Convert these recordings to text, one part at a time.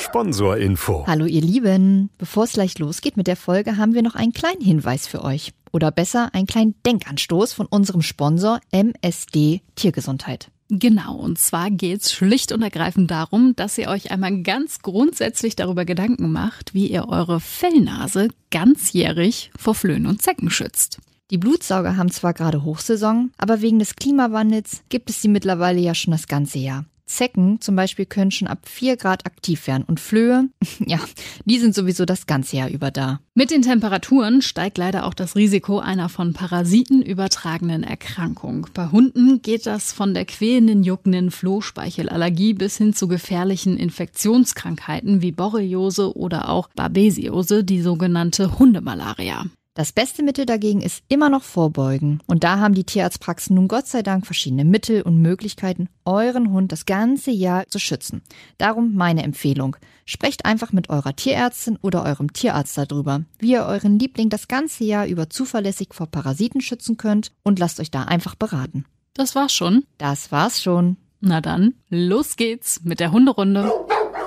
Sponsorinfo. Hallo ihr Lieben. Bevor es gleich losgeht mit der Folge, haben wir noch einen kleinen Hinweis für euch. Oder besser, einen kleinen Denkanstoß von unserem Sponsor MSD Tiergesundheit. Genau, und zwar geht es schlicht und ergreifend darum, dass ihr euch einmal ganz grundsätzlich darüber Gedanken macht, wie ihr eure Fellnase ganzjährig vor Flöhen und Zecken schützt. Die Blutsauger haben zwar gerade Hochsaison, aber wegen des Klimawandels gibt es sie mittlerweile ja schon das ganze Jahr. Zecken zum Beispiel können schon ab 4 Grad aktiv werden und Flöhe, ja, die sind sowieso das ganze Jahr über da. Mit den Temperaturen steigt leider auch das Risiko einer von Parasiten übertragenen Erkrankung. Bei Hunden geht das von der quälenden, juckenden Flohspeichelallergie bis hin zu gefährlichen Infektionskrankheiten wie Borreliose oder auch Babesiose, die sogenannte Hundemalaria. Das beste Mittel dagegen ist immer noch Vorbeugen. Und da haben die Tierarztpraxen nun Gott sei Dank verschiedene Mittel und Möglichkeiten, euren Hund das ganze Jahr zu schützen. Darum meine Empfehlung. Sprecht einfach mit eurer Tierärztin oder eurem Tierarzt darüber, wie ihr euren Liebling das ganze Jahr über zuverlässig vor Parasiten schützen könnt und lasst euch da einfach beraten. Das war's schon. Das war's schon. Na dann, los geht's mit der Hunderunde.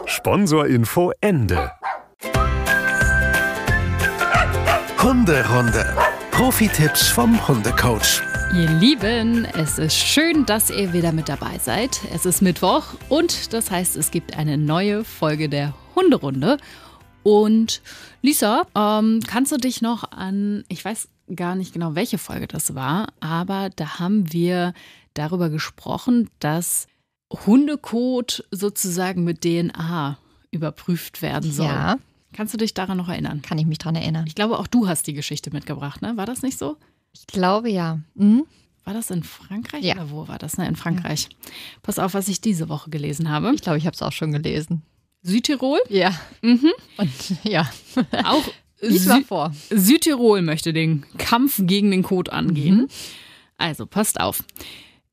Sponsorinfo Ende. Hunderunde. Profi-Tipps vom Hundecoach. Ihr Lieben, es ist schön, dass ihr wieder mit dabei seid. Es ist Mittwoch und das heißt, es gibt eine neue Folge der Hunderunde. Und Lisa, ähm, kannst du dich noch an, ich weiß gar nicht genau, welche Folge das war, aber da haben wir darüber gesprochen, dass Hundekot sozusagen mit DNA überprüft werden soll. Ja. Kannst du dich daran noch erinnern? Kann ich mich daran erinnern. Ich glaube, auch du hast die Geschichte mitgebracht, ne? War das nicht so? Ich glaube ja. Mhm. War das in Frankreich ja. oder wo war das? Ne, in Frankreich. Ja. Pass auf, was ich diese Woche gelesen habe. Ich glaube, ich habe es auch schon gelesen. Südtirol? Ja. Mhm. Und ja. Auch Lies mal vor. Südtirol möchte den Kampf gegen den Kot angehen. Mhm. Also passt auf.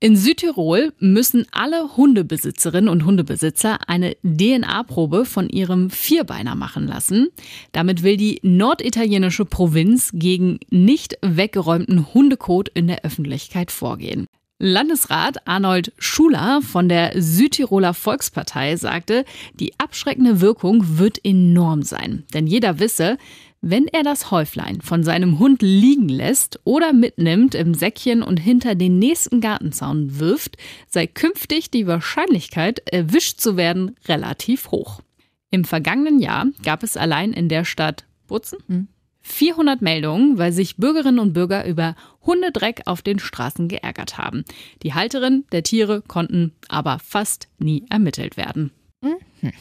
In Südtirol müssen alle Hundebesitzerinnen und Hundebesitzer eine DNA-Probe von ihrem Vierbeiner machen lassen. Damit will die norditalienische Provinz gegen nicht weggeräumten Hundekot in der Öffentlichkeit vorgehen. Landesrat Arnold Schuler von der Südtiroler Volkspartei sagte, die abschreckende Wirkung wird enorm sein. Denn jeder wisse, wenn er das Häuflein von seinem Hund liegen lässt oder mitnimmt im Säckchen und hinter den nächsten Gartenzaun wirft, sei künftig die Wahrscheinlichkeit, erwischt zu werden, relativ hoch. Im vergangenen Jahr gab es allein in der Stadt Butzen 400 mhm. Meldungen, weil sich Bürgerinnen und Bürger über Hundedreck auf den Straßen geärgert haben. Die Halterin der Tiere konnten aber fast nie ermittelt werden. Mhm.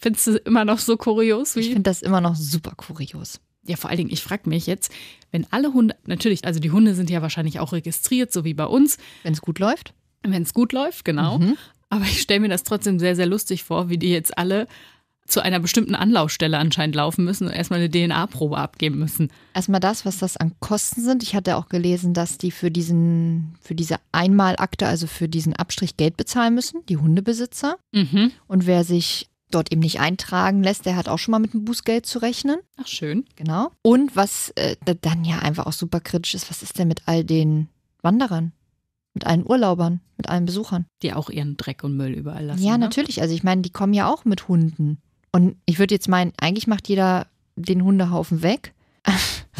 Findest du immer noch so kurios? Wie? Ich finde das immer noch super kurios. Ja, vor allen Dingen, ich frage mich jetzt, wenn alle Hunde, natürlich, also die Hunde sind ja wahrscheinlich auch registriert, so wie bei uns. Wenn es gut läuft. Wenn es gut läuft, genau. Mhm. Aber ich stelle mir das trotzdem sehr, sehr lustig vor, wie die jetzt alle zu einer bestimmten Anlaufstelle anscheinend laufen müssen und erstmal eine DNA-Probe abgeben müssen. Erstmal das, was das an Kosten sind. Ich hatte auch gelesen, dass die für diesen, für diese Einmalakte, also für diesen Abstrich Geld bezahlen müssen, die Hundebesitzer. Mhm. Und wer sich dort eben nicht eintragen lässt, der hat auch schon mal mit einem Bußgeld zu rechnen. Ach schön. Genau. Und was äh, dann ja einfach auch super kritisch ist, was ist denn mit all den Wanderern? Mit allen Urlaubern, mit allen Besuchern. Die auch ihren Dreck und Müll überall lassen. Ja, ne? natürlich. Also ich meine, die kommen ja auch mit Hunden. Und ich würde jetzt meinen, eigentlich macht jeder den Hundehaufen weg.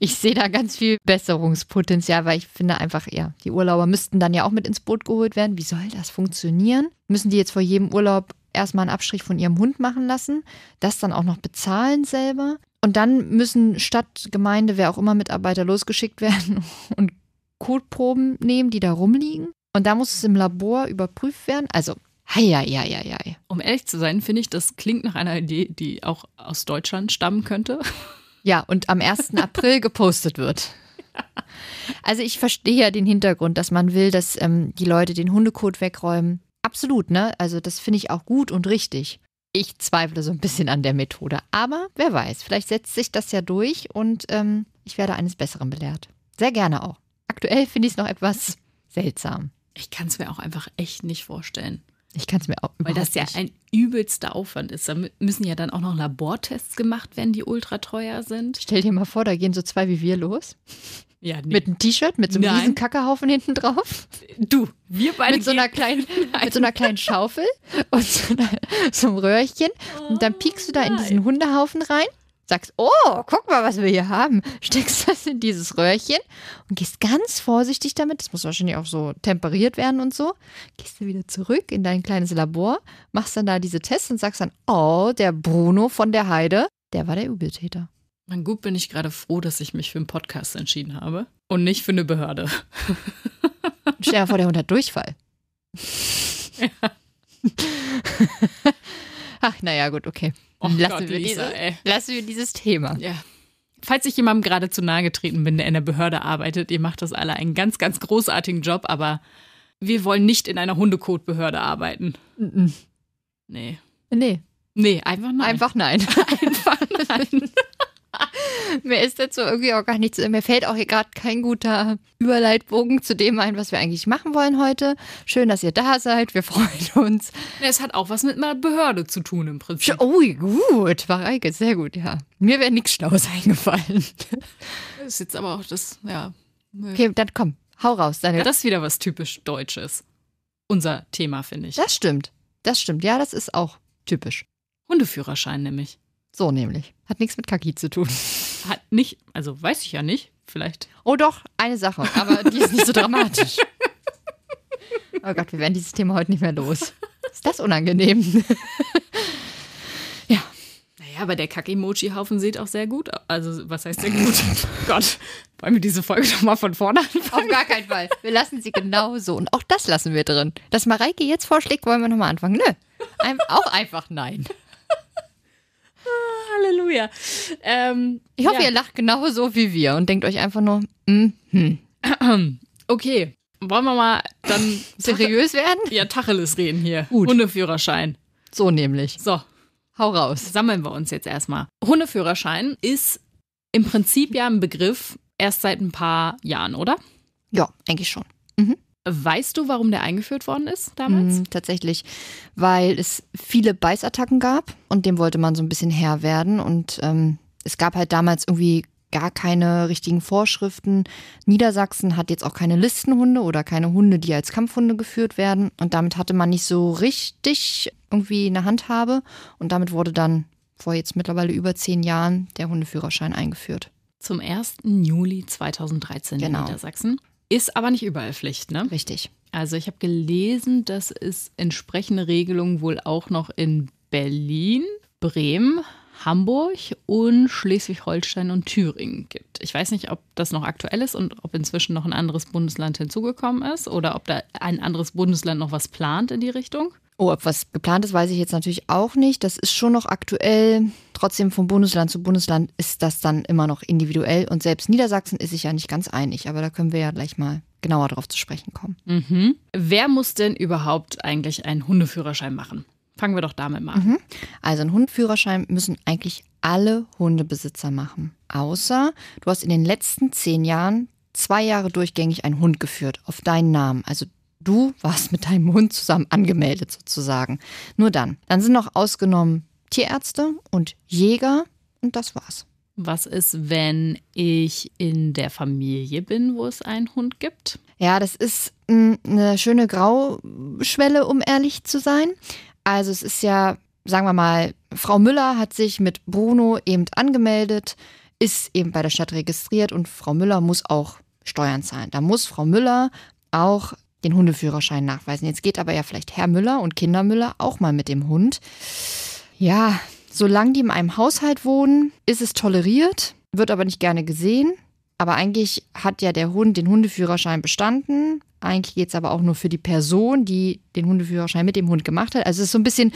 ich sehe da ganz viel Besserungspotenzial, weil ich finde einfach, ja, die Urlauber müssten dann ja auch mit ins Boot geholt werden. Wie soll das funktionieren? Müssen die jetzt vor jedem Urlaub erstmal einen Abstrich von ihrem Hund machen lassen, das dann auch noch bezahlen selber. Und dann müssen Stadt, Gemeinde, wer auch immer Mitarbeiter losgeschickt werden und Kotproben nehmen, die da rumliegen. Und da muss es im Labor überprüft werden. Also, ja, ja, ja, ja. Um ehrlich zu sein, finde ich, das klingt nach einer Idee, die auch aus Deutschland stammen könnte. Ja, und am 1. April gepostet wird. Also ich verstehe ja den Hintergrund, dass man will, dass ähm, die Leute den Hundekot wegräumen, Absolut, ne? Also das finde ich auch gut und richtig. Ich zweifle so ein bisschen an der Methode, aber wer weiß, vielleicht setzt sich das ja durch und ähm, ich werde eines Besseren belehrt. Sehr gerne auch. Aktuell finde ich es noch etwas seltsam. Ich kann es mir auch einfach echt nicht vorstellen. Ich kann es mir auch Weil das ja nicht. ein übelster Aufwand ist. Da müssen ja dann auch noch Labortests gemacht werden, die ultra teuer sind. Stell dir mal vor, da gehen so zwei wie wir los. Ja, nee. Mit einem T-Shirt, mit so einem Nein. riesen Kackerhaufen hinten drauf? Du, wir beide. Mit so einer kleinen, mit so einer kleinen Schaufel und so, einer, so einem Röhrchen. Und dann piekst du da oh, Nein. in diesen Hundehaufen rein sagst, oh, guck mal, was wir hier haben. Steckst das in dieses Röhrchen und gehst ganz vorsichtig damit. Das muss wahrscheinlich auch so temperiert werden und so. Gehst du wieder zurück in dein kleines Labor, machst dann da diese Tests und sagst dann, oh, der Bruno von der Heide, der war der Übeltäter. Na gut, bin ich gerade froh, dass ich mich für einen Podcast entschieden habe und nicht für eine Behörde. Stell dir vor, der Hund hat Durchfall. Ja. Ach, naja, gut, okay. Och lassen, Gott, wir Lisa, diese, lassen wir dieses Thema. Ja. Falls ich jemandem gerade zu nahe getreten bin, der in der Behörde arbeitet, ihr macht das alle einen ganz, ganz großartigen Job, aber wir wollen nicht in einer Hundekotbehörde arbeiten. Nee. Nee. Nee, einfach nein. Einfach nein. einfach nein. mir ist dazu irgendwie auch gar nichts, äh, mir fällt auch hier gerade kein guter Überleitbogen zu dem ein, was wir eigentlich machen wollen heute. Schön, dass ihr da seid, wir freuen uns. es hat auch was mit einer Behörde zu tun im Prinzip. Oh, gut, War Mareike, sehr gut, ja. Mir wäre nichts Schlaues eingefallen. Das ist jetzt aber auch das, ja. Okay, dann komm, hau raus. Deine ja, das ist wieder was typisch Deutsches. Unser Thema, finde ich. Das stimmt, das stimmt, ja, das ist auch typisch. Hundeführerschein nämlich. So nämlich. Hat nichts mit Kaki zu tun. Hat nicht, also weiß ich ja nicht, vielleicht. Oh doch, eine Sache, aber die ist nicht so dramatisch. Oh Gott, wir werden dieses Thema heute nicht mehr los. Ist das unangenehm? ja. Naja, aber der Kack-Emoji-Haufen sieht auch sehr gut aus. Also, was heißt sehr gut? Gott, wollen wir diese Folge nochmal von vorne anfangen? Auf gar keinen Fall. Wir lassen sie genau so. Und auch das lassen wir drin. Dass Mareike jetzt vorschlägt, wollen wir nochmal anfangen. Nö. Ein auch einfach nein. Halleluja. Ähm, ich hoffe, ja. ihr lacht genauso wie wir und denkt euch einfach nur, mm, hm. Okay, wollen wir mal dann seriös werden? Ja, Tacheles reden hier. Gut. Hundeführerschein. So nämlich. So. Hau raus. Sammeln wir uns jetzt erstmal. Hundeführerschein ist im Prinzip ja ein Begriff erst seit ein paar Jahren, oder? Ja, eigentlich schon. Mhm. Weißt du, warum der eingeführt worden ist damals? Mhm, tatsächlich, weil es viele Beißattacken gab und dem wollte man so ein bisschen Herr werden. Und ähm, es gab halt damals irgendwie gar keine richtigen Vorschriften. Niedersachsen hat jetzt auch keine Listenhunde oder keine Hunde, die als Kampfhunde geführt werden. Und damit hatte man nicht so richtig irgendwie eine Handhabe. Und damit wurde dann vor jetzt mittlerweile über zehn Jahren der Hundeführerschein eingeführt. Zum 1. Juli 2013 genau. in Niedersachsen. Ist aber nicht überall Pflicht, ne? Richtig. Also ich habe gelesen, dass es entsprechende Regelungen wohl auch noch in Berlin, Bremen, Hamburg und Schleswig-Holstein und Thüringen gibt. Ich weiß nicht, ob das noch aktuell ist und ob inzwischen noch ein anderes Bundesland hinzugekommen ist oder ob da ein anderes Bundesland noch was plant in die Richtung. Oh, ob was geplant ist, weiß ich jetzt natürlich auch nicht. Das ist schon noch aktuell. Trotzdem von Bundesland zu Bundesland ist das dann immer noch individuell. Und selbst Niedersachsen ist sich ja nicht ganz einig. Aber da können wir ja gleich mal genauer darauf zu sprechen kommen. Mhm. Wer muss denn überhaupt eigentlich einen Hundeführerschein machen? Fangen wir doch damit mal an. Mhm. Also einen Hundführerschein müssen eigentlich alle Hundebesitzer machen. Außer du hast in den letzten zehn Jahren zwei Jahre durchgängig einen Hund geführt, auf deinen Namen. Also du warst mit deinem Hund zusammen angemeldet sozusagen. Nur dann. Dann sind noch ausgenommen Tierärzte und Jäger und das war's. Was ist, wenn ich in der Familie bin, wo es einen Hund gibt? Ja, das ist mm, eine schöne Grauschwelle, um ehrlich zu sein. Also es ist ja, sagen wir mal, Frau Müller hat sich mit Bruno eben angemeldet, ist eben bei der Stadt registriert und Frau Müller muss auch Steuern zahlen. Da muss Frau Müller auch den Hundeführerschein nachweisen. Jetzt geht aber ja vielleicht Herr Müller und Kinder Müller auch mal mit dem Hund. Ja, solange die in einem Haushalt wohnen, ist es toleriert, wird aber nicht gerne gesehen. Aber eigentlich hat ja der Hund den Hundeführerschein bestanden. Eigentlich geht es aber auch nur für die Person, die den Hundeführerschein mit dem Hund gemacht hat. Also es ist so ein bisschen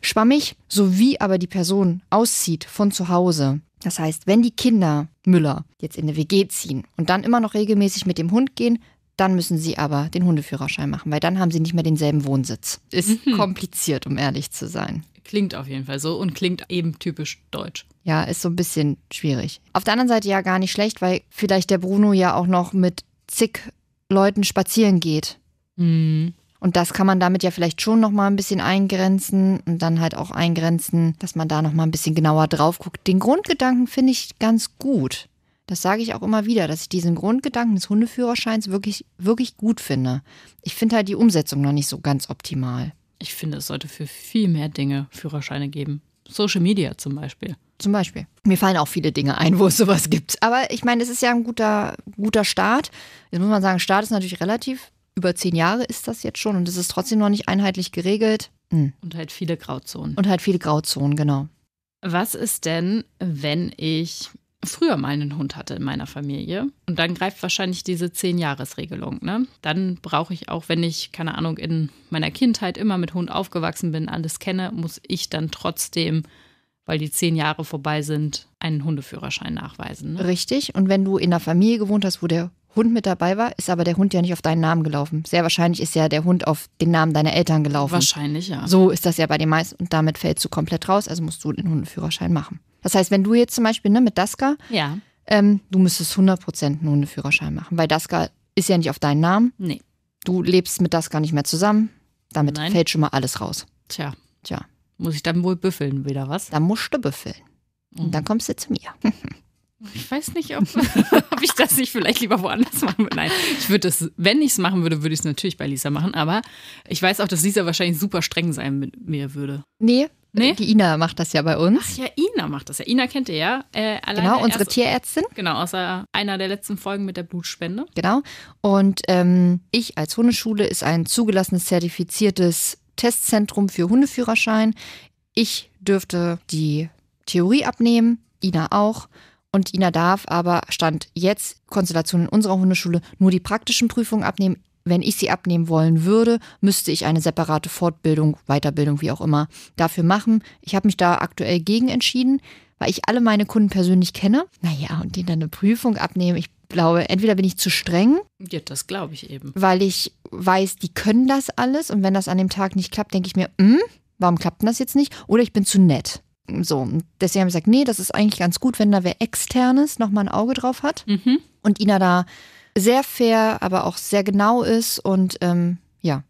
schwammig, so wie aber die Person auszieht von zu Hause. Das heißt, wenn die Kinder Müller jetzt in eine WG ziehen und dann immer noch regelmäßig mit dem Hund gehen, dann müssen sie aber den Hundeführerschein machen, weil dann haben sie nicht mehr denselben Wohnsitz. Ist mhm. kompliziert, um ehrlich zu sein. Klingt auf jeden Fall so und klingt eben typisch deutsch. Ja, ist so ein bisschen schwierig. Auf der anderen Seite ja gar nicht schlecht, weil vielleicht der Bruno ja auch noch mit zig Leuten spazieren geht. Mhm. Und das kann man damit ja vielleicht schon nochmal ein bisschen eingrenzen und dann halt auch eingrenzen, dass man da nochmal ein bisschen genauer drauf guckt. Den Grundgedanken finde ich ganz gut. Das sage ich auch immer wieder, dass ich diesen Grundgedanken des Hundeführerscheins wirklich wirklich gut finde. Ich finde halt die Umsetzung noch nicht so ganz optimal. Ich finde, es sollte für viel mehr Dinge Führerscheine geben. Social Media zum Beispiel. Zum Beispiel. Mir fallen auch viele Dinge ein, wo es sowas gibt. Aber ich meine, es ist ja ein guter, guter Start. Jetzt muss man sagen, Start ist natürlich relativ. Über zehn Jahre ist das jetzt schon und es ist trotzdem noch nicht einheitlich geregelt. Hm. Und halt viele Grauzonen. Und halt viele Grauzonen, genau. Was ist denn, wenn ich früher mal einen Hund hatte in meiner Familie und dann greift wahrscheinlich diese Zehn-Jahres-Regelung, ne? Dann brauche ich auch, wenn ich, keine Ahnung, in meiner Kindheit immer mit Hund aufgewachsen bin, alles kenne, muss ich dann trotzdem weil die zehn Jahre vorbei sind, einen Hundeführerschein nachweisen. Ne? Richtig. Und wenn du in einer Familie gewohnt hast, wo der Hund mit dabei war, ist aber der Hund ja nicht auf deinen Namen gelaufen. Sehr wahrscheinlich ist ja der Hund auf den Namen deiner Eltern gelaufen. Wahrscheinlich, ja. So ist das ja bei den meisten. Und damit fällst du komplett raus, also musst du den Hundeführerschein machen. Das heißt, wenn du jetzt zum Beispiel ne, mit Daska, ja. ähm, du müsstest 100% einen Hundeführerschein machen, weil Daska ist ja nicht auf deinen Namen. Nee. Du lebst mit Daska nicht mehr zusammen. Damit Nein. fällt schon mal alles raus. Tja. Tja. Muss ich dann wohl büffeln wieder, was? Dann musst du büffeln. Und dann mhm. kommst du zu mir. Ich weiß nicht, ob, ob, ich das nicht vielleicht lieber woanders machen würde. Nein, ich würde es, wenn ich es machen würde, würde ich es natürlich bei Lisa machen. Aber ich weiß auch, dass Lisa wahrscheinlich super streng sein mit mir würde. Nee. Nee? Die Ina macht das ja bei uns. Ach ja, Ina macht das ja. Ina kennt ihr ja. Äh, genau, unsere erst, Tierärztin. Genau, außer einer der letzten Folgen mit der Blutspende. Genau. Und ähm, ich als Hundeschule ist ein zugelassenes, zertifiziertes Testzentrum für Hundeführerschein. Ich dürfte die Theorie abnehmen, Ina auch. Und Ina darf aber, Stand jetzt, Konstellation in unserer Hundeschule, nur die praktischen Prüfungen abnehmen. Wenn ich sie abnehmen wollen würde, müsste ich eine separate Fortbildung, Weiterbildung, wie auch immer, dafür machen. Ich habe mich da aktuell gegen entschieden, weil ich alle meine Kunden persönlich kenne. Naja, und denen dann eine Prüfung abnehmen. Ich glaube, entweder bin ich zu streng. Ja, das glaube ich eben. Weil ich weiß, die können das alles und wenn das an dem Tag nicht klappt, denke ich mir, hm, warum klappt denn das jetzt nicht? Oder ich bin zu nett. So, deswegen habe ich gesagt, nee, das ist eigentlich ganz gut, wenn da wer Externes nochmal ein Auge drauf hat mhm. und Ina da sehr fair, aber auch sehr genau ist und ähm, ja,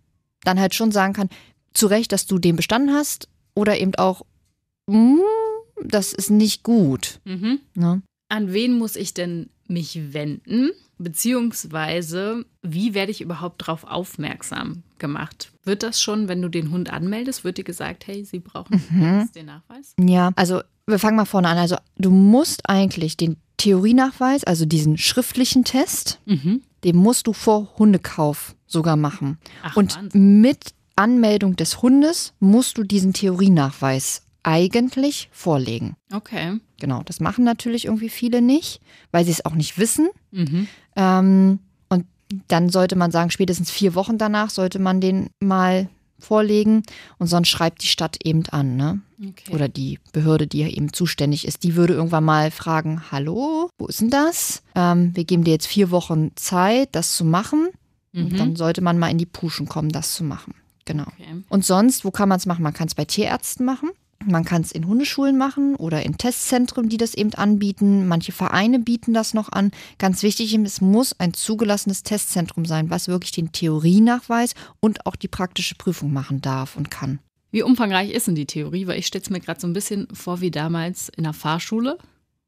dann halt schon sagen kann, zu Recht, dass du den bestanden hast oder eben auch, mm, das ist nicht gut. Mhm. Ne? An wen muss ich denn mich wenden? Beziehungsweise, wie werde ich überhaupt darauf aufmerksam gemacht? Wird das schon, wenn du den Hund anmeldest, wird dir gesagt, hey, sie brauchen mhm. den Nachweis? Ja, also wir fangen mal vorne an. Also du musst eigentlich den Theorienachweis, also diesen schriftlichen Test, mhm. den musst du vor Hundekauf sogar machen. Ach, Und Wahnsinn. mit Anmeldung des Hundes musst du diesen Theorienachweis eigentlich vorlegen. Okay. Genau, das machen natürlich irgendwie viele nicht, weil sie es auch nicht wissen. Mhm. Ähm, und dann sollte man sagen, spätestens vier Wochen danach sollte man den mal vorlegen und sonst schreibt die Stadt eben an, ne? Okay. Oder die Behörde, die ja eben zuständig ist, die würde irgendwann mal fragen, hallo, wo ist denn das? Ähm, wir geben dir jetzt vier Wochen Zeit, das zu machen. Mhm. Und dann sollte man mal in die Puschen kommen, das zu machen. Genau. Okay. Und sonst, wo kann man es machen? Man kann es bei Tierärzten machen. Man kann es in Hundeschulen machen oder in Testzentren, die das eben anbieten. Manche Vereine bieten das noch an. Ganz wichtig, es muss ein zugelassenes Testzentrum sein, was wirklich den Theorienachweis und auch die praktische Prüfung machen darf und kann. Wie umfangreich ist denn die Theorie? Weil ich stelle es mir gerade so ein bisschen vor wie damals in der Fahrschule.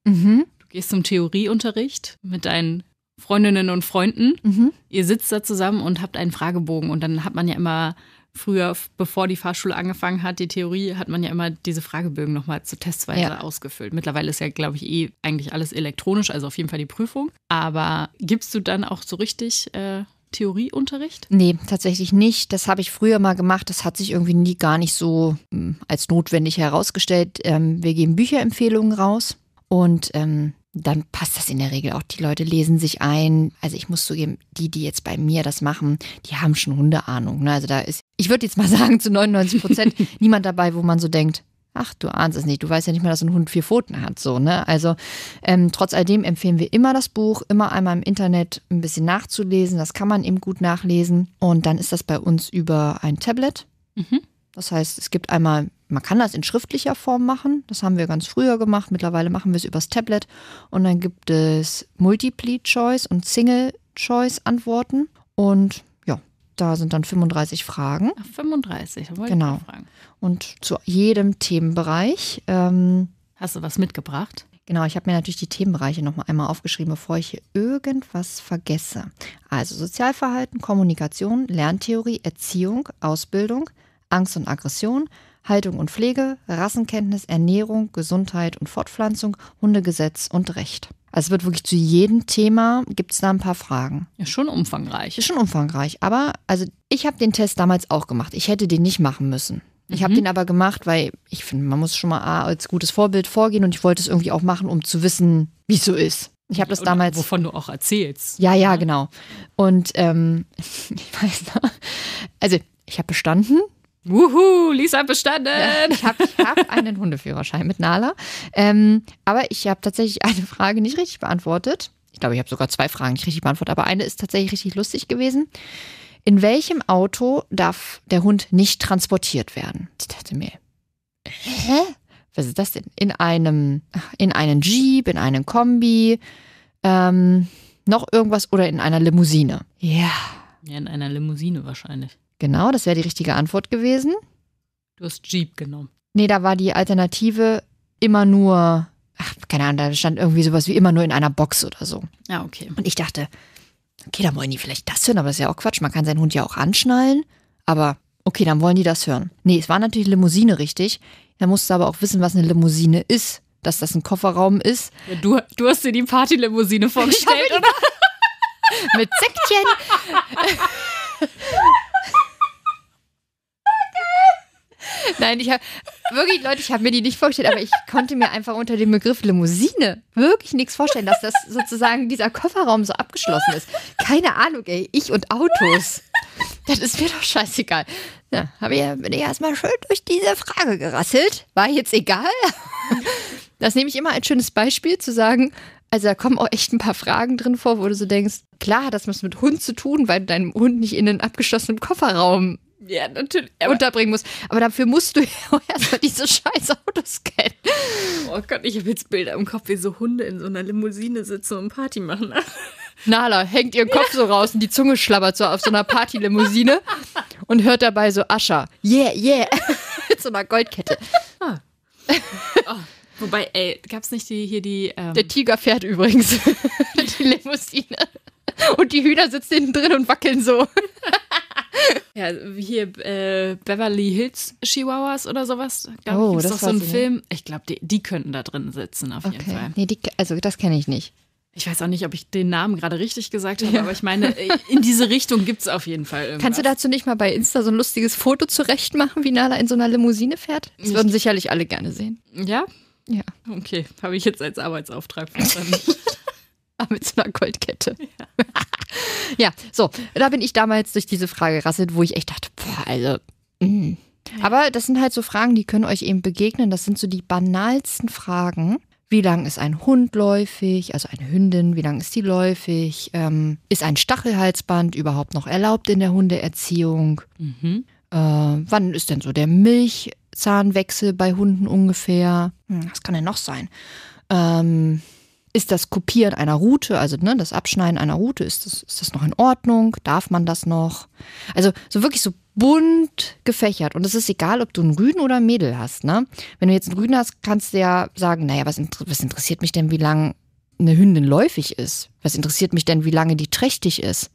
Mhm. Du gehst zum Theorieunterricht mit deinen Freundinnen und Freunden. Mhm. Ihr sitzt da zusammen und habt einen Fragebogen und dann hat man ja immer früher, bevor die Fahrschule angefangen hat, die Theorie, hat man ja immer diese Fragebögen nochmal zur Testweise ja. ausgefüllt. Mittlerweile ist ja, glaube ich, eh eigentlich alles elektronisch, also auf jeden Fall die Prüfung. Aber gibst du dann auch so richtig äh, Theorieunterricht? Nee, tatsächlich nicht. Das habe ich früher mal gemacht. Das hat sich irgendwie nie gar nicht so hm, als notwendig herausgestellt. Ähm, wir geben Bücherempfehlungen raus. Und ähm, dann passt das in der Regel auch. Die Leute lesen sich ein. Also ich muss zugeben, die, die jetzt bei mir das machen, die haben schon Hundeahnung. Ne? Also da ist, ich würde jetzt mal sagen, zu 99 Prozent niemand dabei, wo man so denkt, ach, du ahnst es nicht, du weißt ja nicht mal, dass ein Hund vier Pfoten hat. So, ne? Also ähm, trotz alledem empfehlen wir immer das Buch, immer einmal im Internet ein bisschen nachzulesen. Das kann man eben gut nachlesen. Und dann ist das bei uns über ein Tablet. Mhm. Das heißt, es gibt einmal man kann das in schriftlicher Form machen. Das haben wir ganz früher gemacht. Mittlerweile machen wir es übers Tablet. Und dann gibt es Multiple-Choice und Single-Choice-Antworten. Und ja, da sind dann 35 Fragen. Ach, 35, genau. Fragen. Und zu jedem Themenbereich. Ähm, Hast du was mitgebracht? Genau, ich habe mir natürlich die Themenbereiche nochmal einmal aufgeschrieben, bevor ich hier irgendwas vergesse. Also Sozialverhalten, Kommunikation, Lerntheorie, Erziehung, Ausbildung, Angst und Aggression, Haltung und Pflege, Rassenkenntnis, Ernährung, Gesundheit und Fortpflanzung, Hundegesetz und Recht. Also es wird wirklich zu jedem Thema gibt es da ein paar Fragen. Ist schon umfangreich. Ist schon umfangreich. Aber also ich habe den Test damals auch gemacht. Ich hätte den nicht machen müssen. Ich mhm. habe den aber gemacht, weil ich finde, man muss schon mal als gutes Vorbild vorgehen und ich wollte es irgendwie auch machen, um zu wissen, wie es so ist. Ich habe das damals. wovon du auch erzählst. Ja, ja, ne? genau. Und ähm, ich weiß noch, also ich habe bestanden, Wuhu, Lisa bestanden! Ja, ich habe hab einen Hundeführerschein mit Nala. Ähm, aber ich habe tatsächlich eine Frage nicht richtig beantwortet. Ich glaube, ich habe sogar zwei Fragen nicht richtig beantwortet, aber eine ist tatsächlich richtig lustig gewesen. In welchem Auto darf der Hund nicht transportiert werden? Ich dachte mir, hä? Was ist das denn? In einem, in einen Jeep, in einem Kombi, ähm, noch irgendwas oder in einer Limousine? Ja. Ja, in einer Limousine wahrscheinlich. Genau, das wäre die richtige Antwort gewesen. Du hast Jeep genommen. Nee, da war die Alternative immer nur, ach, keine Ahnung, da stand irgendwie sowas wie immer nur in einer Box oder so. Ja, ah, okay. Und ich dachte, okay, dann wollen die vielleicht das hören, aber das ist ja auch Quatsch. Man kann seinen Hund ja auch anschnallen, aber okay, dann wollen die das hören. Nee, es war natürlich Limousine richtig. Da musste aber auch wissen, was eine Limousine ist, dass das ein Kofferraum ist. Ja, du, du hast dir die Partylimousine vorgestellt, oder? Mit Säckchen. Nein, ich habe wirklich, Leute, ich habe mir die nicht vorgestellt, aber ich konnte mir einfach unter dem Begriff Limousine wirklich nichts vorstellen, dass das sozusagen dieser Kofferraum so abgeschlossen ist. Keine Ahnung, ey, ich und Autos. Das ist mir doch scheißegal. Ja, hab ich, bin ich erstmal schön durch diese Frage gerasselt. War jetzt egal. Das nehme ich immer als schönes Beispiel zu sagen, also da kommen auch echt ein paar Fragen drin vor, wo du so denkst, klar, das muss mit Hund zu tun, weil du deinem Hund nicht in einen abgeschlossenen Kofferraum ja, natürlich, unterbringen muss. Aber dafür musst du ja erstmal diese scheiß Autos kennen. Oh Gott, ich habe jetzt Bilder im Kopf, wie so Hunde in so einer Limousine sitzen und Party machen. Nala hängt ihren Kopf ja. so raus und die Zunge schlabbert so auf so einer Partylimousine und hört dabei so Ascha. Yeah, yeah. Mit so einer Goldkette. Ah. Oh. Wobei, ey, gab's nicht die, hier die. Ähm Der Tiger fährt übrigens. die Limousine. Und die Hühner sitzen hinten drin und wackeln so. Ja, hier äh, Beverly Hills Chihuahuas oder sowas. Da oh, gibt's das doch so ein Film. Nicht. Ich glaube, die, die, könnten da drin sitzen, auf okay. jeden Fall. Nee, die, also das kenne ich nicht. Ich weiß auch nicht, ob ich den Namen gerade richtig gesagt habe, ja. aber ich meine, äh, in diese Richtung gibt es auf jeden Fall. Irgendwas. Kannst du dazu nicht mal bei Insta so ein lustiges Foto zurecht machen, wie Nala in so einer Limousine fährt? Das würden sicherlich alle gerne sehen. Ja? Ja. Okay, habe ich jetzt als Arbeitsauftrag verstanden. aber mit so einer Goldkette. Ja. ja, so, da bin ich damals durch diese Frage gerasselt, wo ich echt dachte, boah, also. Mh. Mm. Aber das sind halt so Fragen, die können euch eben begegnen. Das sind so die banalsten Fragen. Wie lang ist ein Hund läufig, also eine Hündin, wie lang ist die läufig? Ähm, ist ein Stachelhalsband überhaupt noch erlaubt in der Hundeerziehung? Mhm. Äh, wann ist denn so der Milchzahnwechsel bei Hunden ungefähr? Hm, was kann denn noch sein? Ähm, ist das Kopieren einer Route, also ne, das Abschneiden einer Route, ist das, ist das noch in Ordnung? Darf man das noch? Also so wirklich so bunt gefächert. Und es ist egal, ob du einen Rüden oder ein Mädel hast. Ne? Wenn du jetzt einen Rüden hast, kannst du ja sagen, naja, was, was interessiert mich denn, wie lang eine Hündin läufig ist? Was interessiert mich denn, wie lange die trächtig ist?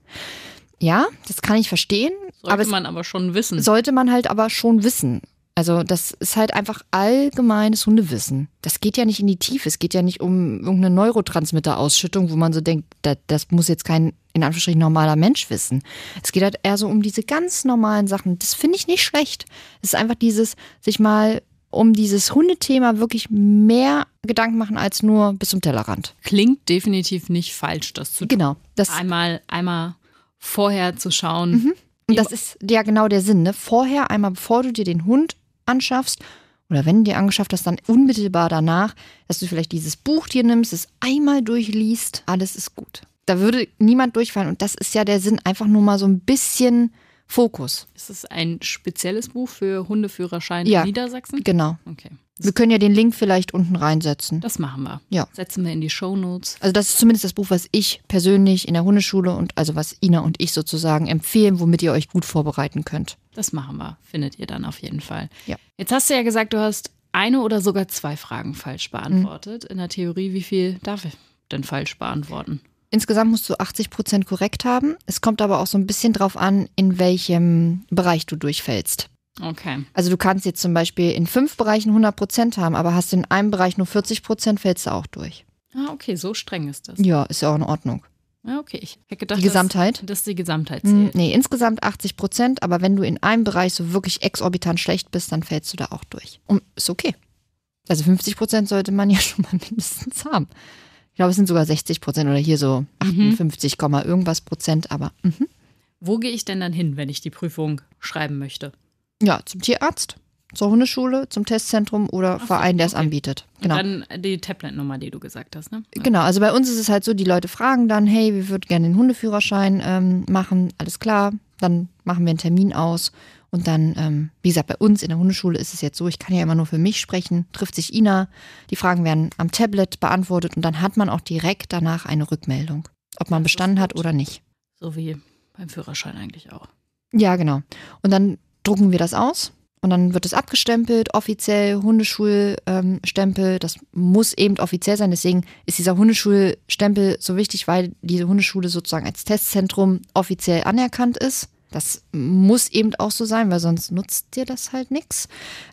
Ja, das kann ich verstehen. Sollte aber man aber schon wissen. Sollte man halt aber schon wissen. Also das ist halt einfach allgemeines Hundewissen. Das geht ja nicht in die Tiefe. Es geht ja nicht um irgendeine Neurotransmitterausschüttung, wo man so denkt, das, das muss jetzt kein in Anführungsstrichen normaler Mensch wissen. Es geht halt eher so um diese ganz normalen Sachen. Das finde ich nicht schlecht. Es ist einfach dieses, sich mal um dieses Hundethema wirklich mehr Gedanken machen als nur bis zum Tellerrand. Klingt definitiv nicht falsch, das zu tun. Genau. Das einmal, einmal vorher zu schauen. Mhm. Und das ist ja genau der Sinn, ne? Vorher einmal, bevor du dir den Hund anschaffst oder wenn du dir angeschafft hast, dann unmittelbar danach, dass du vielleicht dieses Buch dir nimmst, es einmal durchliest, alles ist gut. Da würde niemand durchfallen und das ist ja der Sinn, einfach nur mal so ein bisschen Fokus. Ist es ein spezielles Buch für Hundeführerschein ja, in Niedersachsen? Genau. Okay. Wir können ja den Link vielleicht unten reinsetzen. Das machen wir. Ja. Setzen wir in die Show Notes. Also das ist zumindest das Buch, was ich persönlich in der Hundeschule und also was Ina und ich sozusagen empfehlen, womit ihr euch gut vorbereiten könnt. Das machen wir. Findet ihr dann auf jeden Fall. Ja. Jetzt hast du ja gesagt, du hast eine oder sogar zwei Fragen falsch mhm. beantwortet. Mhm. In der Theorie, wie viel darf ich denn falsch beantworten? Insgesamt musst du 80 Prozent korrekt haben. Es kommt aber auch so ein bisschen drauf an, in welchem Bereich du durchfällst. Okay. Also du kannst jetzt zum Beispiel in fünf Bereichen 100 Prozent haben, aber hast in einem Bereich nur 40 Prozent, fällst du auch durch. Ah, okay, so streng ist das. Ja, ist ja auch in Ordnung. Ja, ah, okay. Ich hätte gedacht, die Gesamtheit? Dass, dass die Gesamtheit hm, zählt. Nee, insgesamt 80 Prozent, aber wenn du in einem Bereich so wirklich exorbitant schlecht bist, dann fällst du da auch durch. Und ist okay. Also 50 Prozent sollte man ja schon mal mindestens haben. Ich glaube, es sind sogar 60 Prozent oder hier so 58, mhm. irgendwas Prozent, aber. Mhm. Wo gehe ich denn dann hin, wenn ich die Prüfung schreiben möchte? Ja, zum Tierarzt, zur Hundeschule, zum Testzentrum oder Ach, Verein, der okay. es anbietet. Genau. Und dann die Tablet-Nummer, die du gesagt hast, ne? Genau, also bei uns ist es halt so, die Leute fragen dann, hey, wir würden gerne den Hundeführerschein ähm, machen, alles klar, dann machen wir einen Termin aus und dann, ähm, wie gesagt, bei uns in der Hundeschule ist es jetzt so, ich kann ja immer nur für mich sprechen, trifft sich Ina, die Fragen werden am Tablet beantwortet und dann hat man auch direkt danach eine Rückmeldung, ob man bestanden hat oder nicht. So wie beim Führerschein eigentlich auch. Ja, genau. Und dann drucken wir das aus und dann wird es abgestempelt, offiziell Hundeschulstempel. Ähm, das muss eben offiziell sein. Deswegen ist dieser Hundeschulstempel so wichtig, weil diese Hundeschule sozusagen als Testzentrum offiziell anerkannt ist. Das muss eben auch so sein, weil sonst nutzt dir das halt nichts.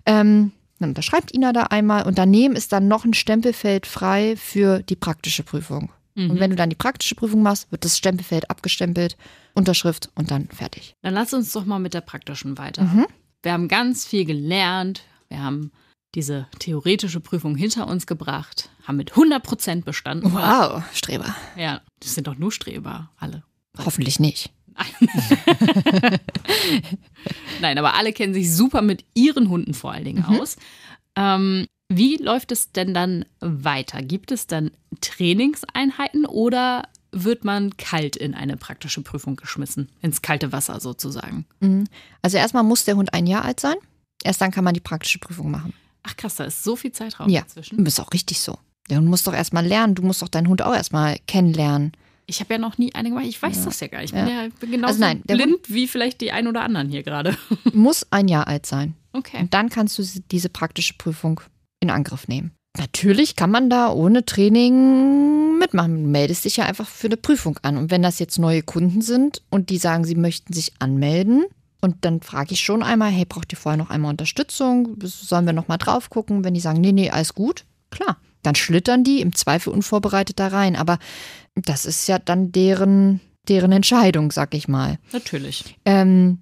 Ähm, dann unterschreibt Ina da einmal und daneben ist dann noch ein Stempelfeld frei für die praktische Prüfung. Mhm. Und wenn du dann die praktische Prüfung machst, wird das Stempelfeld abgestempelt, Unterschrift und dann fertig. Dann lass uns doch mal mit der praktischen weiter. Mhm. Wir haben ganz viel gelernt. Wir haben diese theoretische Prüfung hinter uns gebracht, haben mit 100 Prozent bestanden. Wow, Streber. Ja, das sind doch nur Streber, alle. Hoffentlich nicht. Nein, aber alle kennen sich super mit ihren Hunden vor allen Dingen mhm. aus. Ähm, wie läuft es denn dann weiter? Gibt es dann Trainingseinheiten oder wird man kalt in eine praktische Prüfung geschmissen, ins kalte Wasser sozusagen. Mhm. Also erstmal muss der Hund ein Jahr alt sein. Erst dann kann man die praktische Prüfung machen. Ach krass, da ist so viel Zeitraum ja, dazwischen. Ist auch richtig so. Der Hund muss doch erstmal lernen, du musst doch deinen Hund auch erstmal kennenlernen. Ich habe ja noch nie eine gemacht. Ich weiß ja. das ja gar nicht. Ich bin ja, ja genauso also nein, blind wie vielleicht die ein oder anderen hier gerade. Muss ein Jahr alt sein. Okay. Und dann kannst du diese praktische Prüfung in Angriff nehmen. Natürlich kann man da ohne Training mitmachen. Du meldest dich ja einfach für eine Prüfung an. Und wenn das jetzt neue Kunden sind und die sagen, sie möchten sich anmelden, und dann frage ich schon einmal, hey, braucht ihr vorher noch einmal Unterstützung? Sollen wir noch mal drauf gucken? Wenn die sagen, nee, nee, alles gut, klar, dann schlittern die im Zweifel unvorbereitet da rein. Aber das ist ja dann deren, deren Entscheidung, sag ich mal. Natürlich. Ähm,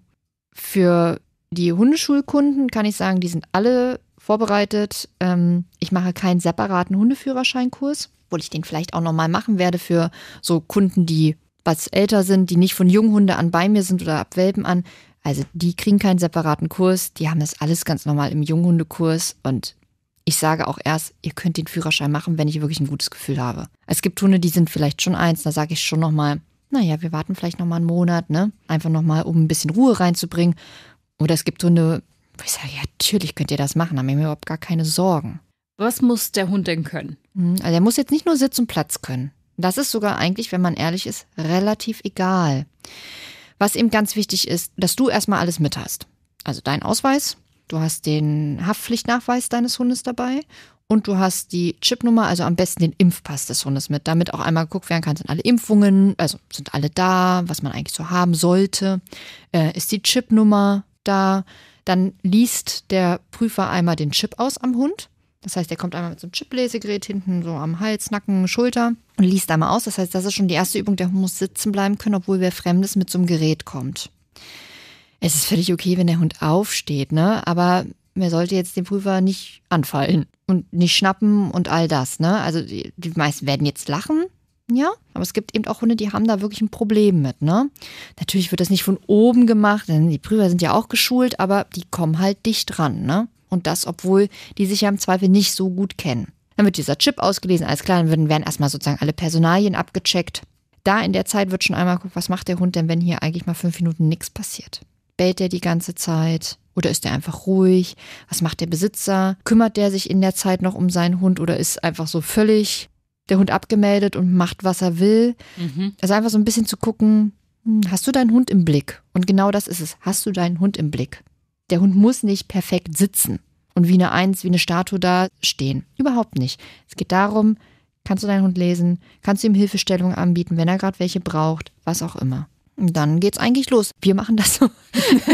für die Hundeschulkunden kann ich sagen, die sind alle vorbereitet. Ähm, ich mache keinen separaten Hundeführerscheinkurs, obwohl ich den vielleicht auch nochmal machen werde für so Kunden, die was älter sind, die nicht von Junghunde an bei mir sind oder ab Welpen an. Also die kriegen keinen separaten Kurs, die haben das alles ganz normal im Junghundekurs und ich sage auch erst, ihr könnt den Führerschein machen, wenn ich wirklich ein gutes Gefühl habe. Es gibt Hunde, die sind vielleicht schon eins, da sage ich schon nochmal, naja, wir warten vielleicht nochmal einen Monat, ne? Einfach nochmal, um ein bisschen Ruhe reinzubringen. Oder es gibt Hunde, wo ich sage, ja, natürlich könnt ihr das machen, da haben wir überhaupt gar keine Sorgen. Was muss der Hund denn können? Mhm, also er muss jetzt nicht nur Sitz und Platz können. Das ist sogar eigentlich, wenn man ehrlich ist, relativ egal. Was eben ganz wichtig ist, dass du erstmal alles mit hast. Also dein Ausweis, du hast den Haftpflichtnachweis deines Hundes dabei und du hast die Chipnummer, also am besten den Impfpass des Hundes mit, damit auch einmal geguckt werden kann, sind alle Impfungen, also sind alle da, was man eigentlich so haben sollte, äh, ist die Chipnummer da, dann liest der Prüfer einmal den Chip aus am Hund. Das heißt, er kommt einmal mit so einem Chip-Lesegerät hinten so am Hals, Nacken, Schulter und liest einmal aus. Das heißt, das ist schon die erste Übung. Der Hund muss sitzen bleiben können, obwohl wer Fremdes mit so einem Gerät kommt es ist völlig okay, wenn der Hund aufsteht, ne? Aber mir sollte jetzt den Prüfer nicht anfallen und nicht schnappen und all das, ne? Also die, die meisten werden jetzt lachen, ja, aber es gibt eben auch Hunde, die haben da wirklich ein Problem mit, ne? Natürlich wird das nicht von oben gemacht, denn die Prüfer sind ja auch geschult, aber die kommen halt dicht ran, ne? Und das, obwohl die sich ja im Zweifel nicht so gut kennen. Dann wird dieser Chip ausgelesen, alles klar, dann werden erstmal sozusagen alle Personalien abgecheckt. Da in der Zeit wird schon einmal geguckt, was macht der Hund denn, wenn hier eigentlich mal fünf Minuten nichts passiert. Bellt der die ganze Zeit? Oder ist er einfach ruhig? Was macht der Besitzer? Kümmert der sich in der Zeit noch um seinen Hund oder ist einfach so völlig der Hund abgemeldet und macht, was er will? Mhm. Also einfach so ein bisschen zu gucken, hm, hast du deinen Hund im Blick? Und genau das ist es. Hast du deinen Hund im Blick? Der Hund muss nicht perfekt sitzen und wie eine Eins, wie eine Statue da stehen. Überhaupt nicht. Es geht darum, kannst du deinen Hund lesen? Kannst du ihm Hilfestellung anbieten, wenn er gerade welche braucht? Was auch immer. Dann geht's eigentlich los. Wir machen das so.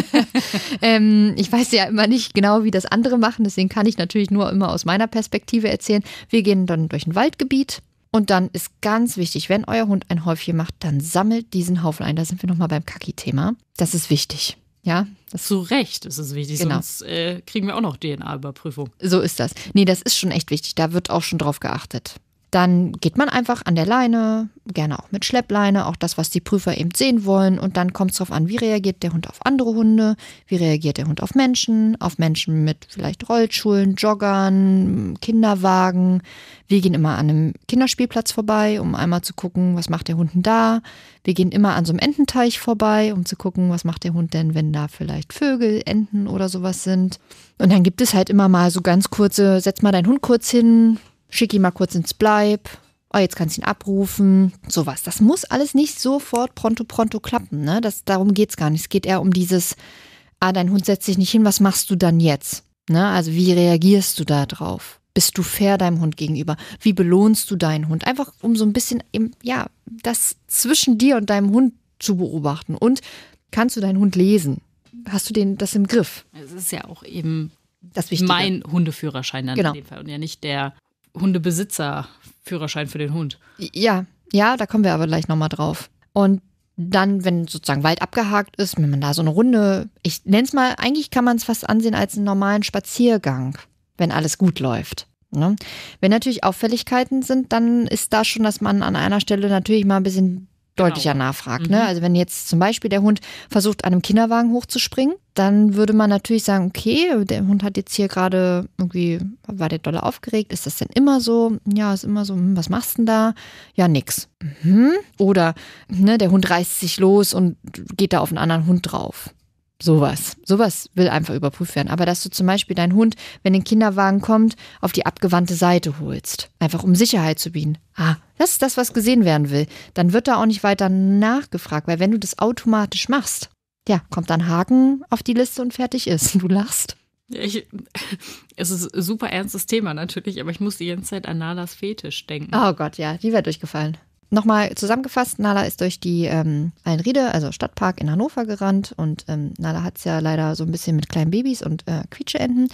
ähm, ich weiß ja immer nicht genau, wie das andere machen, deswegen kann ich natürlich nur immer aus meiner Perspektive erzählen. Wir gehen dann durch ein Waldgebiet und dann ist ganz wichtig, wenn euer Hund ein Häufchen macht, dann sammelt diesen Haufen ein. Da sind wir nochmal beim Kaki-Thema. Das ist wichtig. Ja, das zu Recht ist es wichtig, genau. sonst äh, kriegen wir auch noch DNA-Überprüfung. So ist das. Nee, das ist schon echt wichtig. Da wird auch schon drauf geachtet dann geht man einfach an der Leine, gerne auch mit Schleppleine, auch das, was die Prüfer eben sehen wollen. Und dann kommt es darauf an, wie reagiert der Hund auf andere Hunde, wie reagiert der Hund auf Menschen, auf Menschen mit vielleicht Rollschulen, Joggern, Kinderwagen. Wir gehen immer an einem Kinderspielplatz vorbei, um einmal zu gucken, was macht der Hund denn da. Wir gehen immer an so einem Ententeich vorbei, um zu gucken, was macht der Hund denn, wenn da vielleicht Vögel, Enten oder sowas sind. Und dann gibt es halt immer mal so ganz kurze, setz mal deinen Hund kurz hin, schick ihn mal kurz ins Bleib, oh, jetzt kannst du ihn abrufen, sowas. Das muss alles nicht sofort pronto pronto klappen, ne? Das, darum geht's gar nicht. Es geht eher um dieses, ah, dein Hund setzt sich nicht hin, was machst du dann jetzt? Ne? Also wie reagierst du da drauf? Bist du fair deinem Hund gegenüber? Wie belohnst du deinen Hund? Einfach um so ein bisschen, eben, ja, das zwischen dir und deinem Hund zu beobachten. Und kannst du deinen Hund lesen? Hast du den, das im Griff? Es ist ja auch eben das mein Hundeführerschein dann genau. in dem Fall und ja nicht der Hundebesitzer Führerschein für den Hund. Ja, ja, da kommen wir aber gleich nochmal drauf. Und dann, wenn sozusagen Wald abgehakt ist, wenn man da so eine Runde, ich nenne es mal, eigentlich kann man es fast ansehen als einen normalen Spaziergang, wenn alles gut läuft. Ne? Wenn natürlich Auffälligkeiten sind, dann ist da schon, dass man an einer Stelle natürlich mal ein bisschen deutlicher genau. nachfragt. Ne? Mhm. Also wenn jetzt zum Beispiel der Hund versucht, an einem Kinderwagen hochzuspringen, dann würde man natürlich sagen, okay, der Hund hat jetzt hier gerade irgendwie, war der doll aufgeregt, ist das denn immer so? Ja, ist immer so, hm, was machst du denn da? Ja, nix. Mhm. Oder ne, der Hund reißt sich los und geht da auf einen anderen Hund drauf. Sowas. Sowas will einfach überprüft werden. Aber dass du zum Beispiel deinen Hund, wenn ein Kinderwagen kommt, auf die abgewandte Seite holst. Einfach um Sicherheit zu bieten. Ah, das ist das, was gesehen werden will. Dann wird da auch nicht weiter nachgefragt, weil wenn du das automatisch machst, ja, kommt dann Haken auf die Liste und fertig ist. Du lachst. Ich, es ist ein super ernstes Thema natürlich, aber ich muss die ganze Zeit an Nalas Fetisch denken. Oh Gott, ja, die wäre durchgefallen. Nochmal zusammengefasst, Nala ist durch die ähm, Allenriede, also Stadtpark in Hannover gerannt und ähm, Nala hat es ja leider so ein bisschen mit kleinen Babys und äh, Quietscheenten.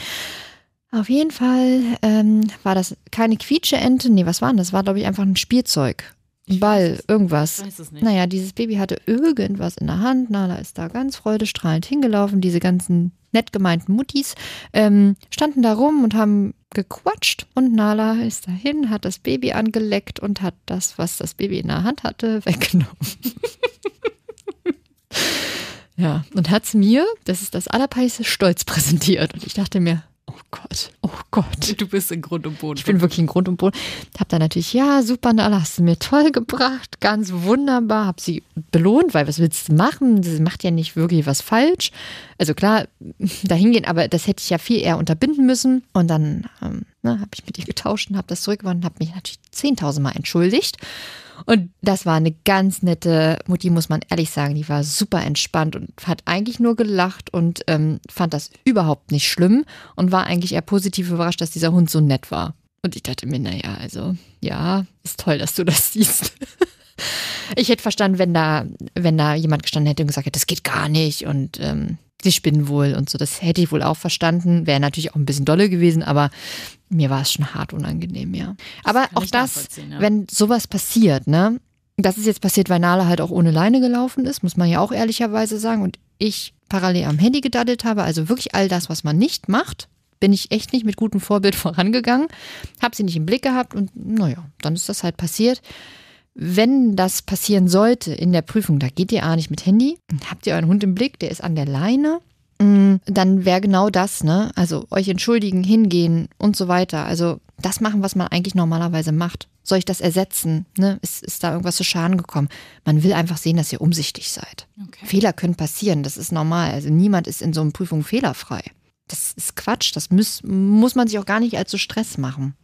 Auf jeden Fall ähm, war das keine Quietscheente, nee, was war denn das? War, glaube ich, einfach ein Spielzeug. Ein Ball, irgendwas. Ich weiß es nicht. Naja, dieses Baby hatte irgendwas in der Hand. Nala ist da ganz freudestrahlend hingelaufen. Diese ganzen nett gemeinten Muttis ähm, standen da rum und haben gequatscht und Nala ist dahin, hat das Baby angeleckt und hat das, was das Baby in der Hand hatte, weggenommen. ja, und hat es mir, das ist das Allerpeiße, stolz präsentiert. Und ich dachte mir, oh Gott, oh Gott. Du bist in Grund und Boden. Ich bin wirklich in Grund und Boden. Hab dann natürlich, ja, super, na, ne, hast du mir toll gebracht, ganz wunderbar. Hab sie belohnt, weil was willst du machen? Sie macht ja nicht wirklich was falsch. Also klar, dahingehen, aber das hätte ich ja viel eher unterbinden müssen. Und dann ähm, ne, habe ich mit ihr getauscht und habe das zurückgewonnen und habe mich natürlich 10.000 Mal entschuldigt. Und das war eine ganz nette Mutti, muss man ehrlich sagen. Die war super entspannt und hat eigentlich nur gelacht und ähm, fand das überhaupt nicht schlimm und war eigentlich eher positiv überrascht, dass dieser Hund so nett war. Und ich dachte mir, naja, also ja, ist toll, dass du das siehst. ich hätte verstanden, wenn da, wenn da jemand gestanden hätte und gesagt hätte, das geht gar nicht und ähm, sie spinnen wohl und so. Das hätte ich wohl auch verstanden. Wäre natürlich auch ein bisschen dolle gewesen, aber mir war es schon hart unangenehm, ja. Aber das auch das, ja. wenn sowas passiert, ne? Das ist jetzt passiert, weil Nala halt auch ohne Leine gelaufen ist, muss man ja auch ehrlicherweise sagen. Und ich parallel am Handy gedaddelt habe, also wirklich all das, was man nicht macht, bin ich echt nicht mit gutem Vorbild vorangegangen, habe sie nicht im Blick gehabt und naja, dann ist das halt passiert. Wenn das passieren sollte in der Prüfung, da geht ihr A nicht mit Handy, habt ihr euren Hund im Blick, der ist an der Leine Mm, dann wäre genau das, ne? Also euch entschuldigen, hingehen und so weiter. Also das machen, was man eigentlich normalerweise macht. Soll ich das ersetzen? Ne? Ist, ist da irgendwas zu Schaden gekommen? Man will einfach sehen, dass ihr umsichtig seid. Okay. Fehler können passieren, das ist normal. Also niemand ist in so einer Prüfung fehlerfrei. Das ist Quatsch, das muss, muss man sich auch gar nicht allzu Stress machen.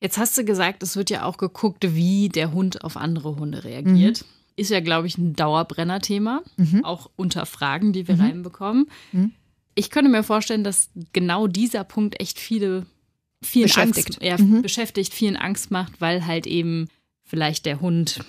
Jetzt hast du gesagt, es wird ja auch geguckt, wie der Hund auf andere Hunde reagiert. Mhm ist ja, glaube ich, ein Dauerbrenner-Thema, mhm. auch unter Fragen, die wir mhm. reinbekommen. Mhm. Ich könnte mir vorstellen, dass genau dieser Punkt echt viele vielen beschäftigt. Angst, ja, mhm. beschäftigt, vielen Angst macht, weil halt eben vielleicht der Hund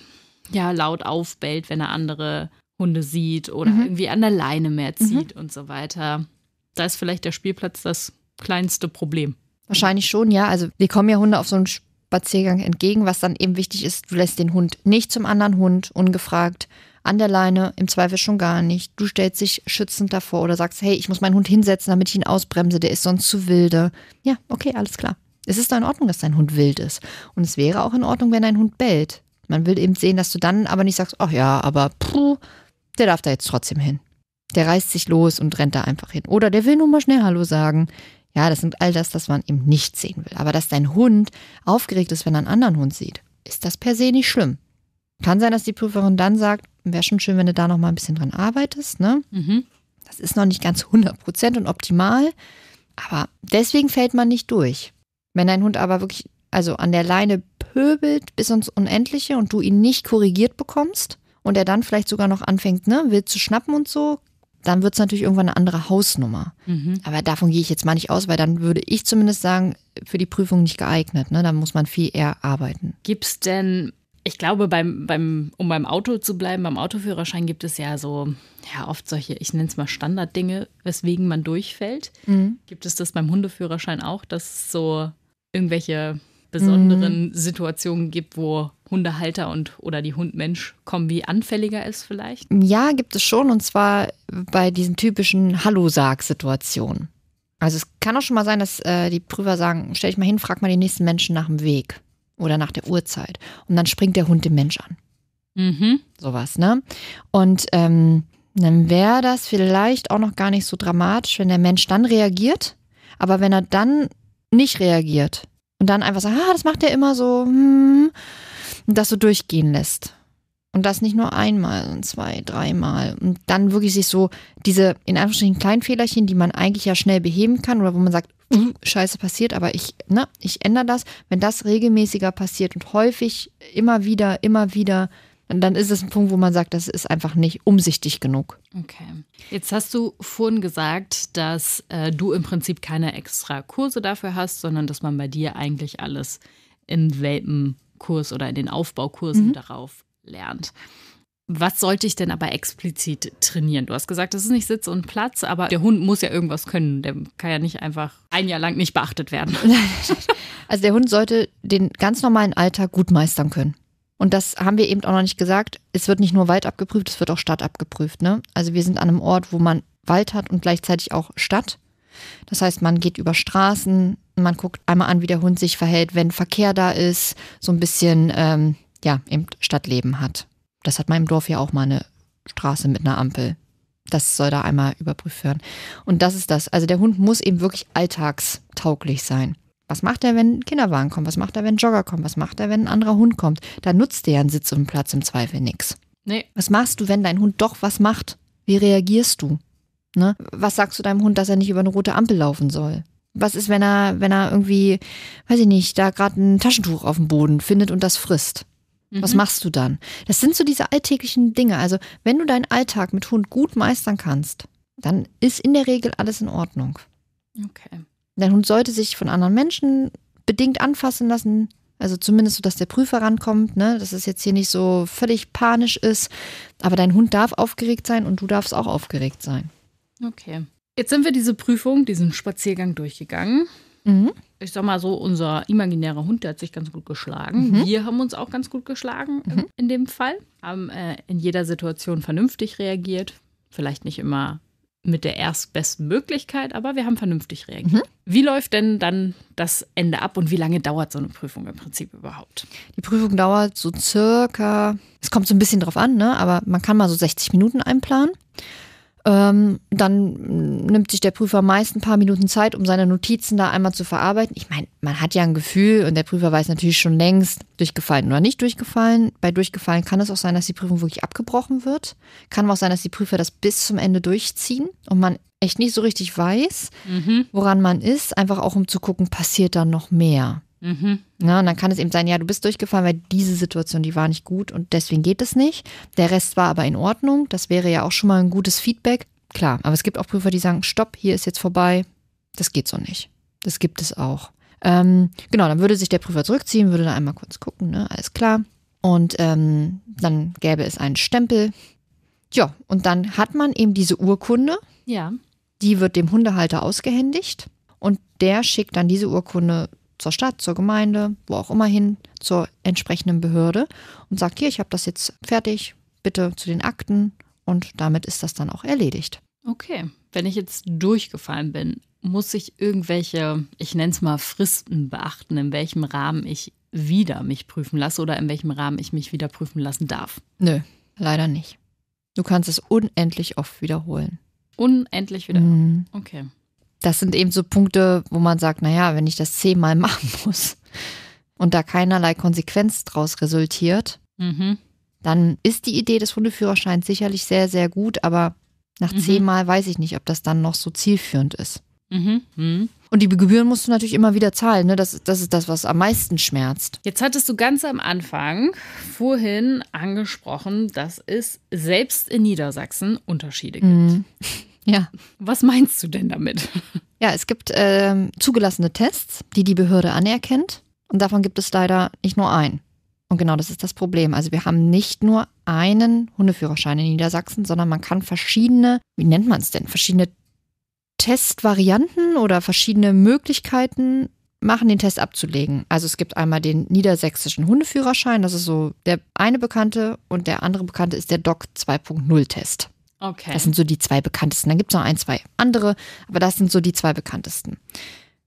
ja laut aufbellt, wenn er andere Hunde sieht oder mhm. irgendwie an der Leine mehr mhm. zieht und so weiter. Da ist vielleicht der Spielplatz das kleinste Problem. Wahrscheinlich schon, ja. Also wir kommen ja Hunde auf so einen Spaziergang entgegen, was dann eben wichtig ist, du lässt den Hund nicht zum anderen Hund ungefragt an der Leine, im Zweifel schon gar nicht. Du stellst dich schützend davor oder sagst, hey, ich muss meinen Hund hinsetzen, damit ich ihn ausbremse, der ist sonst zu wilde. Ja, okay, alles klar. Es ist doch in Ordnung, dass dein Hund wild ist. Und es wäre auch in Ordnung, wenn dein Hund bellt. Man will eben sehen, dass du dann aber nicht sagst, ach ja, aber puh, der darf da jetzt trotzdem hin. Der reißt sich los und rennt da einfach hin. Oder der will nur mal schnell Hallo sagen. Ja, das sind all das, was man eben nicht sehen will. Aber dass dein Hund aufgeregt ist, wenn er einen anderen Hund sieht, ist das per se nicht schlimm. Kann sein, dass die Prüferin dann sagt, wäre schon schön, wenn du da noch mal ein bisschen dran arbeitest. Ne? Mhm. Das ist noch nicht ganz 100% und optimal. Aber deswegen fällt man nicht durch. Wenn dein Hund aber wirklich also an der Leine pöbelt bis ins Unendliche und du ihn nicht korrigiert bekommst und er dann vielleicht sogar noch anfängt, ne, will zu schnappen und so, dann wird es natürlich irgendwann eine andere Hausnummer. Mhm. Aber davon gehe ich jetzt mal nicht aus, weil dann würde ich zumindest sagen, für die Prüfung nicht geeignet. Ne? Da muss man viel eher arbeiten. Gibt es denn, ich glaube, beim, beim, um beim Auto zu bleiben, beim Autoführerschein gibt es ja so, ja, oft solche, ich nenne es mal Standarddinge, weswegen man durchfällt. Mhm. Gibt es das beim Hundeführerschein auch, dass es so irgendwelche besonderen mhm. Situationen gibt, wo Hundehalter und oder die Hundmensch mensch kombi anfälliger ist vielleicht? Ja, gibt es schon und zwar bei diesen typischen Hallo-Sag-Situationen. Also es kann auch schon mal sein, dass äh, die Prüfer sagen, stell dich mal hin, frag mal den nächsten Menschen nach dem Weg oder nach der Uhrzeit. Und dann springt der Hund den Mensch an. Mhm. Sowas, ne? Und ähm, dann wäre das vielleicht auch noch gar nicht so dramatisch, wenn der Mensch dann reagiert. Aber wenn er dann nicht reagiert und dann einfach sagt, ah, das macht er immer so, hm, und das so durchgehen lässt. Und das nicht nur einmal, sondern zwei, dreimal. Und dann wirklich sich so diese, in Anführungsstrichen, kleinen Fehlerchen, die man eigentlich ja schnell beheben kann oder wo man sagt, uh, scheiße passiert, aber ich, ne, ich ändere das. Wenn das regelmäßiger passiert und häufig immer wieder, immer wieder, dann ist es ein Punkt, wo man sagt, das ist einfach nicht umsichtig genug. Okay. Jetzt hast du vorhin gesagt, dass äh, du im Prinzip keine extra Kurse dafür hast, sondern dass man bei dir eigentlich alles in Welpen Kurs oder in den Aufbaukursen mhm. darauf lernt. Was sollte ich denn aber explizit trainieren? Du hast gesagt, das ist nicht Sitz und Platz, aber der Hund muss ja irgendwas können. Der kann ja nicht einfach ein Jahr lang nicht beachtet werden. Also der Hund sollte den ganz normalen Alltag gut meistern können. Und das haben wir eben auch noch nicht gesagt. Es wird nicht nur Wald abgeprüft, es wird auch Stadt abgeprüft. Ne? Also wir sind an einem Ort, wo man Wald hat und gleichzeitig auch Stadt. Das heißt, man geht über Straßen, man guckt einmal an, wie der Hund sich verhält, wenn Verkehr da ist, so ein bisschen, ähm, ja, eben Stadtleben hat. Das hat man im Dorf ja auch mal eine Straße mit einer Ampel. Das soll da einmal überprüft werden. Und das ist das. Also der Hund muss eben wirklich alltagstauglich sein. Was macht er, wenn ein Kinderwagen kommt? Was macht er, wenn Jogger kommt? Was macht er, wenn ein anderer Hund kommt? Da nutzt der ja einen Sitz und Platz im Zweifel nichts. Nee. Was machst du, wenn dein Hund doch was macht? Wie reagierst du? Ne? Was sagst du deinem Hund, dass er nicht über eine rote Ampel laufen soll? was ist, wenn er, wenn er irgendwie, weiß ich nicht, da gerade ein Taschentuch auf dem Boden findet und das frisst? Mhm. Was machst du dann? Das sind so diese alltäglichen Dinge. Also, wenn du deinen Alltag mit Hund gut meistern kannst, dann ist in der Regel alles in Ordnung. Okay. Dein Hund sollte sich von anderen Menschen bedingt anfassen lassen. Also zumindest so, dass der Prüfer rankommt, ne? dass es jetzt hier nicht so völlig panisch ist. Aber dein Hund darf aufgeregt sein und du darfst auch aufgeregt sein. Okay. Jetzt sind wir diese Prüfung, diesen Spaziergang durchgegangen. Mhm. Ich sag mal so, unser imaginärer Hund, der hat sich ganz gut geschlagen. Mhm. Wir haben uns auch ganz gut geschlagen mhm. in, dem Fall. Haben äh, in jeder Situation vernünftig reagiert. Vielleicht nicht immer mit der erstbesten Möglichkeit, aber wir haben vernünftig reagiert. Mhm. Wie läuft denn dann das Ende ab und wie lange dauert so eine Prüfung im Prinzip überhaupt? Die Prüfung dauert so circa, es kommt so ein bisschen drauf an, ne? aber man kann mal so 60 Minuten einplanen. Ähm, dann mm, nimmt sich der Prüfer meist ein paar Minuten Zeit, um seine Notizen da einmal zu verarbeiten. Ich meine, man hat ja ein Gefühl und der Prüfer weiß natürlich schon längst, durchgefallen oder nicht durchgefallen. Bei durchgefallen kann es auch sein, dass die Prüfung wirklich abgebrochen wird. Kann auch sein, dass die Prüfer das bis zum Ende durchziehen und man echt nicht so richtig weiß, mhm. woran man ist. Einfach auch um zu gucken, passiert dann noch mehr. Mhm. Ja, ne, und dann kann es eben sein, ja, du bist durchgefallen, weil diese Situation, die war nicht gut und deswegen geht es nicht. Der Rest war aber in Ordnung. Das wäre ja auch schon mal ein gutes Feedback. Klar, aber es gibt auch Prüfer, die sagen, stopp, hier ist jetzt vorbei. Das geht so nicht. Das gibt es auch. Ähm, genau, dann würde sich der Prüfer zurückziehen, würde da einmal kurz gucken, ne? alles klar. Und ähm, dann gäbe es einen Stempel. Ja, und dann hat man eben diese Urkunde. Ja. Die wird dem Hundehalter ausgehändigt und der schickt dann diese Urkunde zur Stadt, zur Gemeinde, wo auch immer hin, zur entsprechenden Behörde und sagt, hier, ich habe das jetzt fertig, bitte zu den Akten und damit ist das dann auch erledigt. Okay, wenn ich jetzt durchgefallen bin, muss ich irgendwelche, ich nenne es mal Fristen beachten, in welchem Rahmen ich wieder mich prüfen lasse oder in welchem Rahmen ich mich wieder prüfen lassen darf? Nö, leider nicht. Du kannst es unendlich oft wiederholen. Unendlich wiederholen. Mhm. Okay das sind eben so Punkte, wo man sagt, naja, wenn ich das zehnmal machen muss und da keinerlei Konsequenz draus resultiert, mhm. dann ist die Idee des Hundeführerscheins sicherlich sehr, sehr gut, aber nach mhm. zehnmal weiß ich nicht, ob das dann noch so zielführend ist. Mhm. Mhm. Und die Gebühren musst du natürlich immer wieder zahlen. Ne? Das, das ist das, was am meisten schmerzt. Jetzt hattest du ganz am Anfang vorhin angesprochen, dass es selbst in Niedersachsen Unterschiede gibt. Mhm. Ja. Was meinst du denn damit? Ja, es gibt äh, zugelassene Tests, die die Behörde anerkennt. Und davon gibt es leider nicht nur einen. Und genau das ist das Problem. Also wir haben nicht nur einen Hundeführerschein in Niedersachsen, sondern man kann verschiedene, wie nennt man es denn, verschiedene Testvarianten oder verschiedene Möglichkeiten machen, den Test abzulegen. Also es gibt einmal den niedersächsischen Hundeführerschein, das ist so der eine bekannte und der andere bekannte ist der DOC 2.0 Test. Okay. Das sind so die zwei bekanntesten. Dann gibt es noch ein, zwei andere, aber das sind so die zwei bekanntesten.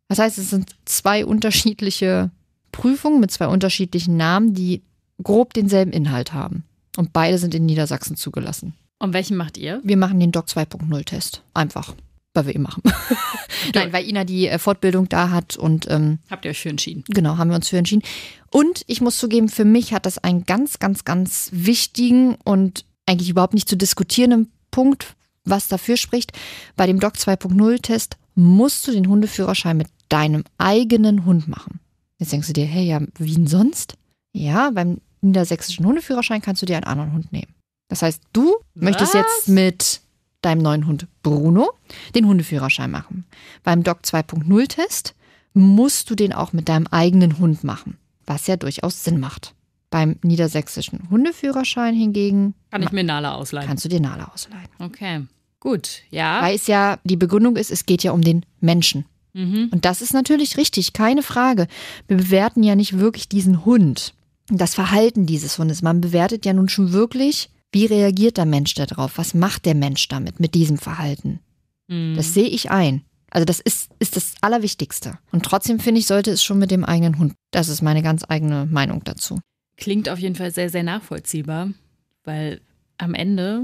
Das heißt, es sind zwei unterschiedliche Prüfungen mit zwei unterschiedlichen Namen, die grob denselben Inhalt haben. Und beide sind in Niedersachsen zugelassen. Und welchen macht ihr? Wir machen den Doc 2.0-Test. Einfach. Weil wir ihn machen. Nein, weil Ina die äh, Fortbildung da hat und. Ähm, Habt ihr euch für entschieden? Genau, haben wir uns für entschieden. Und ich muss zugeben, für mich hat das einen ganz, ganz, ganz wichtigen und eigentlich überhaupt nicht zu diskutierenden Punkt, was dafür spricht, bei dem Doc 2.0-Test musst du den Hundeführerschein mit deinem eigenen Hund machen. Jetzt denkst du dir, hey, ja, wie denn sonst? Ja, beim niedersächsischen Hundeführerschein kannst du dir einen anderen Hund nehmen. Das heißt, du was? möchtest jetzt mit deinem neuen Hund Bruno den Hundeführerschein machen. Beim Doc 2.0-Test musst du den auch mit deinem eigenen Hund machen, was ja durchaus Sinn macht. Beim niedersächsischen Hundeführerschein hingegen. Kann ich mir Nala ausleihen? Kannst du dir Nala ausleihen. Okay. Gut, ja. Weil es ja, die Begründung ist, es geht ja um den Menschen. Mhm. Und das ist natürlich richtig, keine Frage. Wir bewerten ja nicht wirklich diesen Hund, das Verhalten dieses Hundes. Man bewertet ja nun schon wirklich, wie reagiert der Mensch darauf? Was macht der Mensch damit, mit diesem Verhalten? Mhm. Das sehe ich ein. Also das ist, ist das Allerwichtigste. Und trotzdem finde ich, sollte es schon mit dem eigenen Hund. Das ist meine ganz eigene Meinung dazu. Klingt auf jeden Fall sehr, sehr nachvollziehbar, weil am Ende,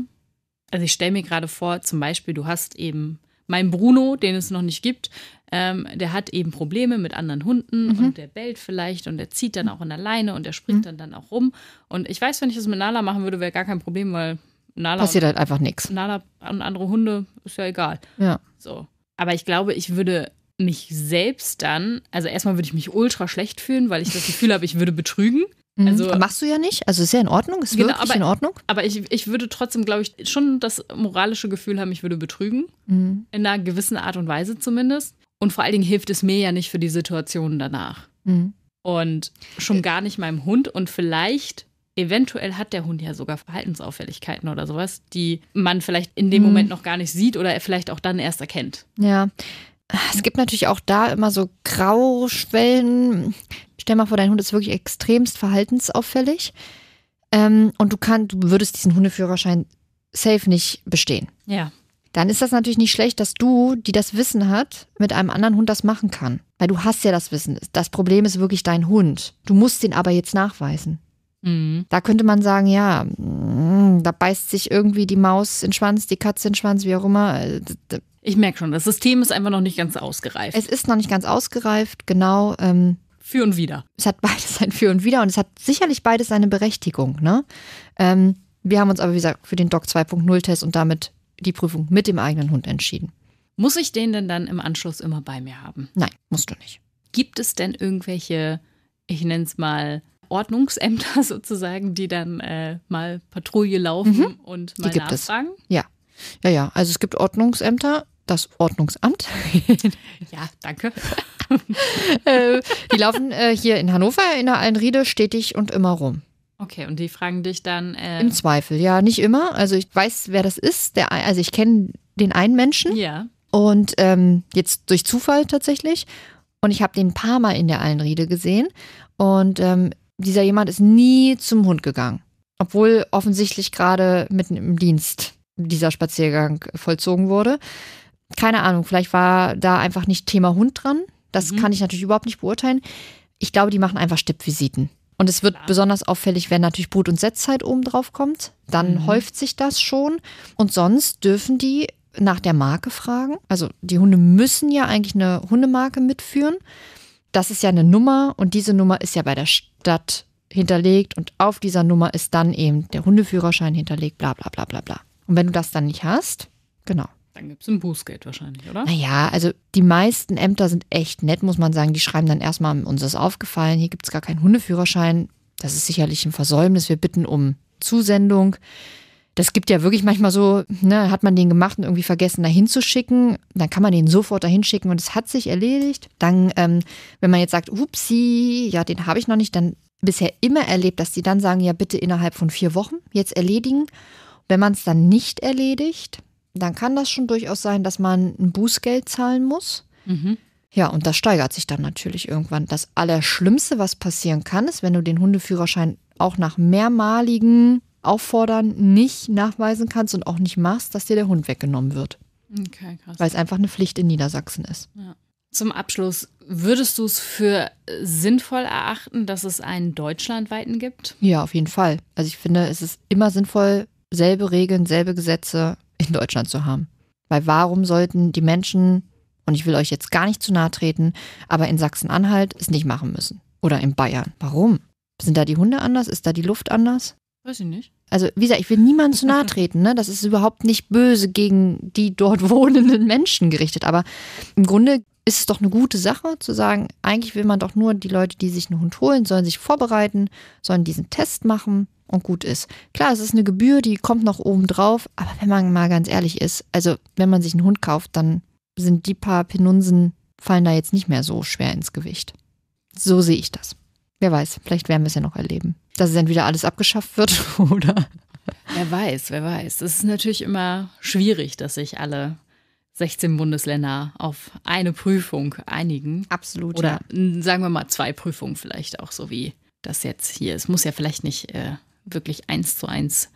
also ich stelle mir gerade vor, zum Beispiel, du hast eben mein Bruno, den es noch nicht gibt, ähm, der hat eben Probleme mit anderen Hunden mhm. und der bellt vielleicht und der zieht dann auch in der Leine und der springt mhm. dann, dann auch rum. Und ich weiß, wenn ich das mit Nala machen würde, wäre gar kein Problem, weil Nala. Passiert und, halt einfach nichts. Nala und andere Hunde ist ja egal. Ja. So. Aber ich glaube, ich würde mich selbst dann, also erstmal würde ich mich ultra schlecht fühlen, weil ich das Gefühl habe, ich würde betrügen. Mhm. Also, Machst du ja nicht. Also ist ja in Ordnung, ist genau, wirklich aber, in Ordnung. Aber ich, ich würde trotzdem, glaube ich, schon das moralische Gefühl haben, ich würde betrügen. Mhm. In einer gewissen Art und Weise zumindest. Und vor allen Dingen hilft es mir ja nicht für die Situation danach. Mhm. Und schon gar nicht meinem Hund. Und vielleicht, eventuell hat der Hund ja sogar Verhaltensauffälligkeiten oder sowas, die man vielleicht in dem mhm. Moment noch gar nicht sieht oder vielleicht auch dann erst erkennt. Ja. Es gibt natürlich auch da immer so Grauschwellen. Stell mal vor, dein Hund ist wirklich extremst verhaltensauffällig. Ähm, und du kannst, du würdest diesen Hundeführerschein safe nicht bestehen. Ja. Dann ist das natürlich nicht schlecht, dass du, die das Wissen hat, mit einem anderen Hund das machen kann. Weil du hast ja das Wissen. Das Problem ist wirklich dein Hund. Du musst den aber jetzt nachweisen. Mhm. Da könnte man sagen, ja, mm, da beißt sich irgendwie die Maus in den Schwanz, die Katze in den Schwanz, wie auch immer. Äh, ich merke schon, das System ist einfach noch nicht ganz ausgereift. Es ist noch nicht ganz ausgereift, genau. Ähm, für und wieder. Es hat beides sein Für und wieder und es hat sicherlich beides seine Berechtigung. Ne? Ähm, wir haben uns aber, wie gesagt, für den Doc 2.0-Test und damit die Prüfung mit dem eigenen Hund entschieden. Muss ich den denn dann im Anschluss immer bei mir haben? Nein, musst du nicht. Gibt es denn irgendwelche, ich nenne es mal, Ordnungsämter sozusagen, die dann äh, mal Patrouille laufen mhm. und mal die gibt nachfragen? Es. Ja. Ja, ja. Also es gibt Ordnungsämter, das Ordnungsamt. ja, danke. äh, die laufen äh, hier in Hannover in der Allenriede stetig und immer rum. Okay, und die fragen dich dann. Äh Im Zweifel, ja, nicht immer. Also ich weiß, wer das ist. Der, also ich kenne den einen Menschen. Ja. Und ähm, jetzt durch Zufall tatsächlich. Und ich habe den ein paar Mal in der Allenriede gesehen. Und ähm, dieser jemand ist nie zum Hund gegangen. Obwohl offensichtlich gerade mitten im Dienst dieser Spaziergang vollzogen wurde keine Ahnung, vielleicht war da einfach nicht Thema Hund dran. Das mhm. kann ich natürlich überhaupt nicht beurteilen. Ich glaube, die machen einfach Stippvisiten. Und es wird Klar. besonders auffällig, wenn natürlich Brut- und Setzzeit oben drauf kommt. Dann mhm. häuft sich das schon. Und sonst dürfen die nach der Marke fragen. Also die Hunde müssen ja eigentlich eine Hundemarke mitführen. Das ist ja eine Nummer und diese Nummer ist ja bei der Stadt hinterlegt und auf dieser Nummer ist dann eben der Hundeführerschein hinterlegt, bla bla bla bla bla. Und wenn du das dann nicht hast, genau, dann gibt es ein Bußgeld wahrscheinlich, oder? Naja, also die meisten Ämter sind echt nett, muss man sagen. Die schreiben dann erstmal, uns ist aufgefallen, hier gibt es gar keinen Hundeführerschein. Das ist sicherlich ein Versäumnis. Wir bitten um Zusendung. Das gibt ja wirklich manchmal so, ne, hat man den gemacht und irgendwie vergessen, dahin zu schicken. Dann kann man den sofort dahin schicken und es hat sich erledigt. Dann, ähm, wenn man jetzt sagt, upsi, ja, den habe ich noch nicht, dann bisher immer erlebt, dass die dann sagen, ja, bitte innerhalb von vier Wochen jetzt erledigen. Wenn man es dann nicht erledigt, dann kann das schon durchaus sein, dass man ein Bußgeld zahlen muss. Mhm. Ja, und das steigert sich dann natürlich irgendwann. Das Allerschlimmste, was passieren kann, ist, wenn du den Hundeführerschein auch nach mehrmaligen Auffordern nicht nachweisen kannst und auch nicht machst, dass dir der Hund weggenommen wird. Okay, krass. Weil es einfach eine Pflicht in Niedersachsen ist. Ja. Zum Abschluss, würdest du es für äh, sinnvoll erachten, dass es einen deutschlandweiten gibt? Ja, auf jeden Fall. Also ich finde, es ist immer sinnvoll, selbe Regeln, selbe Gesetze in Deutschland zu haben. Weil warum sollten die Menschen, und ich will euch jetzt gar nicht zu nahe treten, aber in Sachsen-Anhalt es nicht machen müssen? Oder in Bayern? Warum? Sind da die Hunde anders? Ist da die Luft anders? Weiß ich nicht. Also, wie gesagt, ich will niemandem zu nahe treten. Ne? Das ist überhaupt nicht böse gegen die dort wohnenden Menschen gerichtet. Aber im Grunde ist es doch eine gute Sache zu sagen, eigentlich will man doch nur die Leute, die sich einen Hund holen, sollen sich vorbereiten, sollen diesen Test machen, und gut ist. Klar, es ist eine Gebühr, die kommt noch oben drauf, aber wenn man mal ganz ehrlich ist, also wenn man sich einen Hund kauft, dann sind die paar Penunsen, fallen da jetzt nicht mehr so schwer ins Gewicht. So sehe ich das. Wer weiß, vielleicht werden wir es ja noch erleben. Dass es entweder alles abgeschafft wird oder. Wer weiß, wer weiß. Es ist natürlich immer schwierig, dass sich alle 16 Bundesländer auf eine Prüfung einigen. Absolut. Oder ja. sagen wir mal zwei Prüfungen vielleicht auch so wie das jetzt hier. Es muss ja vielleicht nicht äh, wirklich eins zu eins,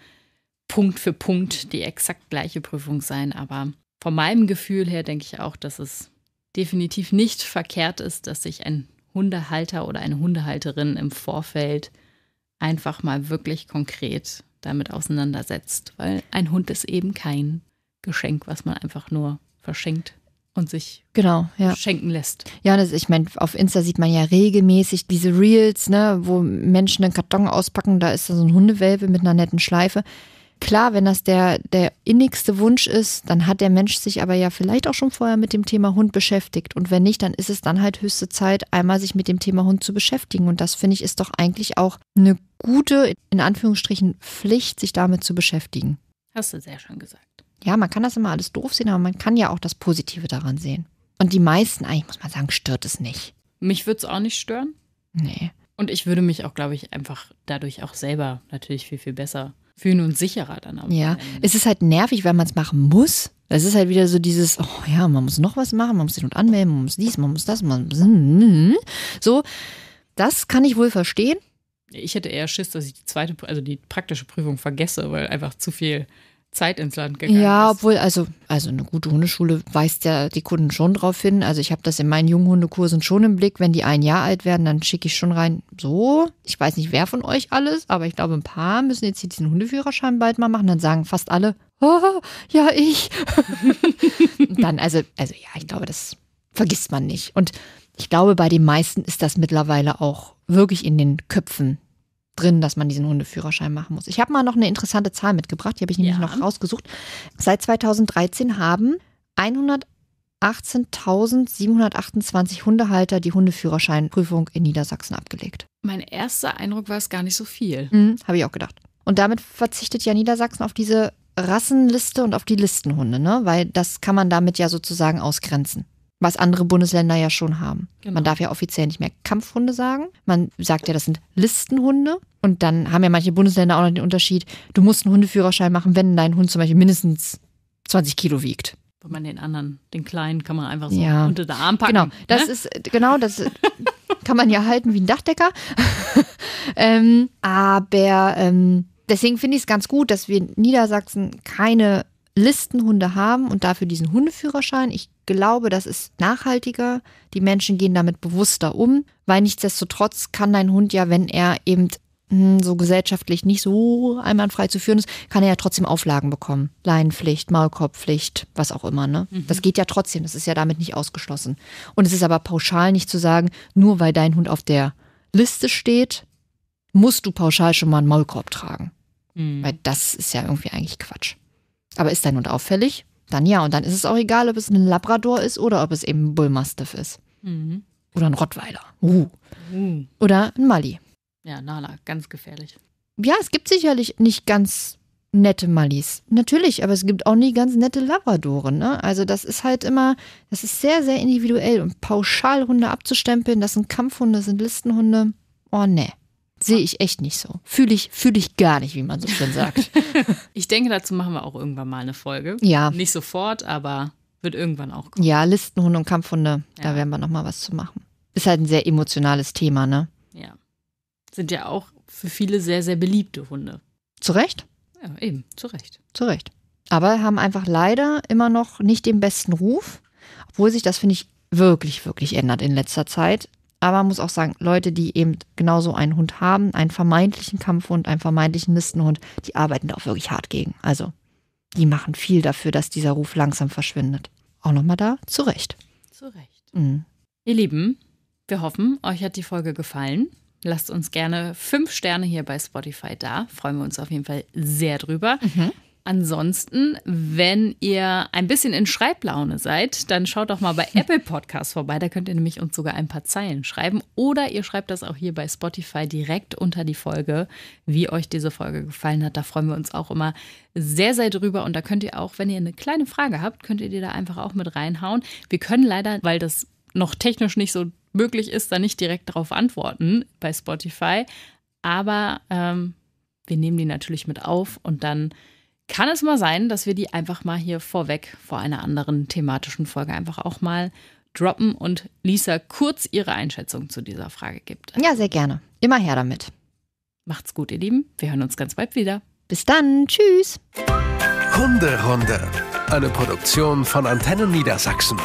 Punkt für Punkt die exakt gleiche Prüfung sein. Aber von meinem Gefühl her denke ich auch, dass es definitiv nicht verkehrt ist, dass sich ein Hundehalter oder eine Hundehalterin im Vorfeld einfach mal wirklich konkret damit auseinandersetzt, weil ein Hund ist eben kein Geschenk, was man einfach nur verschenkt und sich genau, ja. schenken lässt. Ja, das, ich meine, auf Insta sieht man ja regelmäßig diese Reels, ne, wo Menschen einen Karton auspacken, da ist da so ein Hundewelpe mit einer netten Schleife. Klar, wenn das der, der innigste Wunsch ist, dann hat der Mensch sich aber ja vielleicht auch schon vorher mit dem Thema Hund beschäftigt. Und wenn nicht, dann ist es dann halt höchste Zeit, einmal sich mit dem Thema Hund zu beschäftigen. Und das finde ich ist doch eigentlich auch eine gute, in Anführungsstrichen, Pflicht, sich damit zu beschäftigen. Hast du sehr schön gesagt. Ja, man kann das immer alles doof sehen, aber man kann ja auch das Positive daran sehen. Und die meisten, eigentlich muss man sagen, stört es nicht. Mich würde es auch nicht stören. Nee. Und ich würde mich auch, glaube ich, einfach dadurch auch selber natürlich viel, viel besser fühlen und sicherer dann auch. Ja, es ist halt nervig, weil man es machen muss. Es ist halt wieder so dieses, oh ja, man muss noch was machen, man muss sich noch anmelden, man muss dies, man muss das, man muss so. Das kann ich wohl verstehen. Ich hätte eher Schiss, dass ich die zweite, also die praktische Prüfung vergesse, weil einfach zu viel Zeit ins Land gegangen ja, ist. Ja, obwohl, also, also eine gute Hundeschule weist ja die Kunden schon drauf hin. Also ich habe das in meinen Junghundekursen schon im Blick. Wenn die ein Jahr alt werden, dann schicke ich schon rein, so, ich weiß nicht, wer von euch alles, aber ich glaube, ein paar müssen jetzt hier diesen Hundeführerschein bald mal machen. Dann sagen fast alle, oh, ja, ich. dann, also, also ja, ich glaube, das vergisst man nicht. Und ich glaube, bei den meisten ist das mittlerweile auch wirklich in den Köpfen drin, dass man diesen Hundeführerschein machen muss. Ich habe mal noch eine interessante Zahl mitgebracht, die habe ich nämlich ja. noch rausgesucht. Seit 2013 haben 118.728 Hundehalter die Hundeführerscheinprüfung in Niedersachsen abgelegt. Mein erster Eindruck war es gar nicht so viel. Mhm, habe ich auch gedacht. Und damit verzichtet ja Niedersachsen auf diese Rassenliste und auf die Listenhunde, ne? Weil das kann man damit ja sozusagen ausgrenzen was andere Bundesländer ja schon haben. Genau. Man darf ja offiziell nicht mehr Kampfhunde sagen. Man sagt ja, das sind Listenhunde. Und dann haben ja manche Bundesländer auch noch den Unterschied, du musst einen Hundeführerschein machen, wenn dein Hund zum Beispiel mindestens 20 Kilo wiegt. Wenn man den anderen, den kleinen, kann man einfach so ja. unter den Arm packen. Genau, das ne? ist, genau, das kann man ja halten wie ein Dachdecker. ähm, aber ähm, deswegen finde ich es ganz gut, dass wir in Niedersachsen keine Listenhunde haben und dafür diesen Hundeführerschein. Ich glaube, das ist nachhaltiger. Die Menschen gehen damit bewusster um, weil nichtsdestotrotz kann dein Hund ja, wenn er eben hm, so gesellschaftlich nicht so einwandfrei zu führen ist, kann er ja trotzdem Auflagen bekommen. Leinenpflicht, Maulkorbpflicht, was auch immer. Ne? Mhm. Das geht ja trotzdem, das ist ja damit nicht ausgeschlossen. Und es ist aber pauschal nicht zu sagen, nur weil dein Hund auf der Liste steht, musst du pauschal schon mal einen Maulkorb tragen. Mhm. Weil das ist ja irgendwie eigentlich Quatsch. Aber ist dein Hund auffällig? Dann ja. Und dann ist es auch egal, ob es ein Labrador ist oder ob es eben ein Bullmastiff ist. Mhm. Oder ein Rottweiler. Uh. uh. Oder ein Mali. Ja, Nala, ganz gefährlich. Ja, es gibt sicherlich nicht ganz nette Malis. Natürlich, aber es gibt auch nicht ganz nette Labradoren. Ne? Also das ist halt immer, das ist sehr, sehr individuell. Und pauschal Hunde abzustempeln, das sind Kampfhunde, das sind Listenhunde. Oh ne. Sehe ich echt nicht so. Fühle ich, fühl ich gar nicht, wie man so schön sagt. ich denke, dazu machen wir auch irgendwann mal eine Folge. Ja. Nicht sofort, aber wird irgendwann auch kommen. Ja, Listenhunde und Kampfhunde, ja. da werden wir nochmal was zu machen. Ist halt ein sehr emotionales Thema, ne? sind ja auch für viele sehr, sehr beliebte Hunde. Zu Recht? Ja, eben, zu Recht. Zu Recht. Aber haben einfach leider immer noch nicht den besten Ruf, obwohl sich das, finde ich, wirklich, wirklich ändert in letzter Zeit. Aber man muss auch sagen, Leute, die eben genauso einen Hund haben, einen vermeintlichen Kampfhund, einen vermeintlichen Listenhund, die arbeiten da auch wirklich hart gegen. Also, die machen viel dafür, dass dieser Ruf langsam verschwindet. Auch nochmal da, zu Recht. Zu Recht. Mhm. Ihr Lieben, wir hoffen, euch hat die Folge gefallen. Lasst uns gerne fünf Sterne hier bei Spotify da. Freuen wir uns auf jeden Fall sehr drüber. Mhm. Ansonsten, wenn ihr ein bisschen in Schreiblaune seid, dann schaut doch mal bei Apple Podcasts vorbei. Da könnt ihr nämlich uns sogar ein paar Zeilen schreiben. Oder ihr schreibt das auch hier bei Spotify direkt unter die Folge, wie euch diese Folge gefallen hat. Da freuen wir uns auch immer sehr, sehr drüber. Und da könnt ihr auch, wenn ihr eine kleine Frage habt, könnt ihr die da einfach auch mit reinhauen. Wir können leider, weil das noch technisch nicht so möglich ist, da nicht direkt darauf antworten bei Spotify. Aber ähm, wir nehmen die natürlich mit auf und dann kann es mal sein, dass wir die einfach mal hier vorweg vor einer anderen thematischen Folge einfach auch mal droppen und Lisa kurz ihre Einschätzung zu dieser Frage gibt. Ja, sehr gerne. Immer her damit. Macht's gut, ihr Lieben. Wir hören uns ganz bald wieder. Bis dann. Tschüss. Hunderunde. Eine Produktion von Antennen Niedersachsen.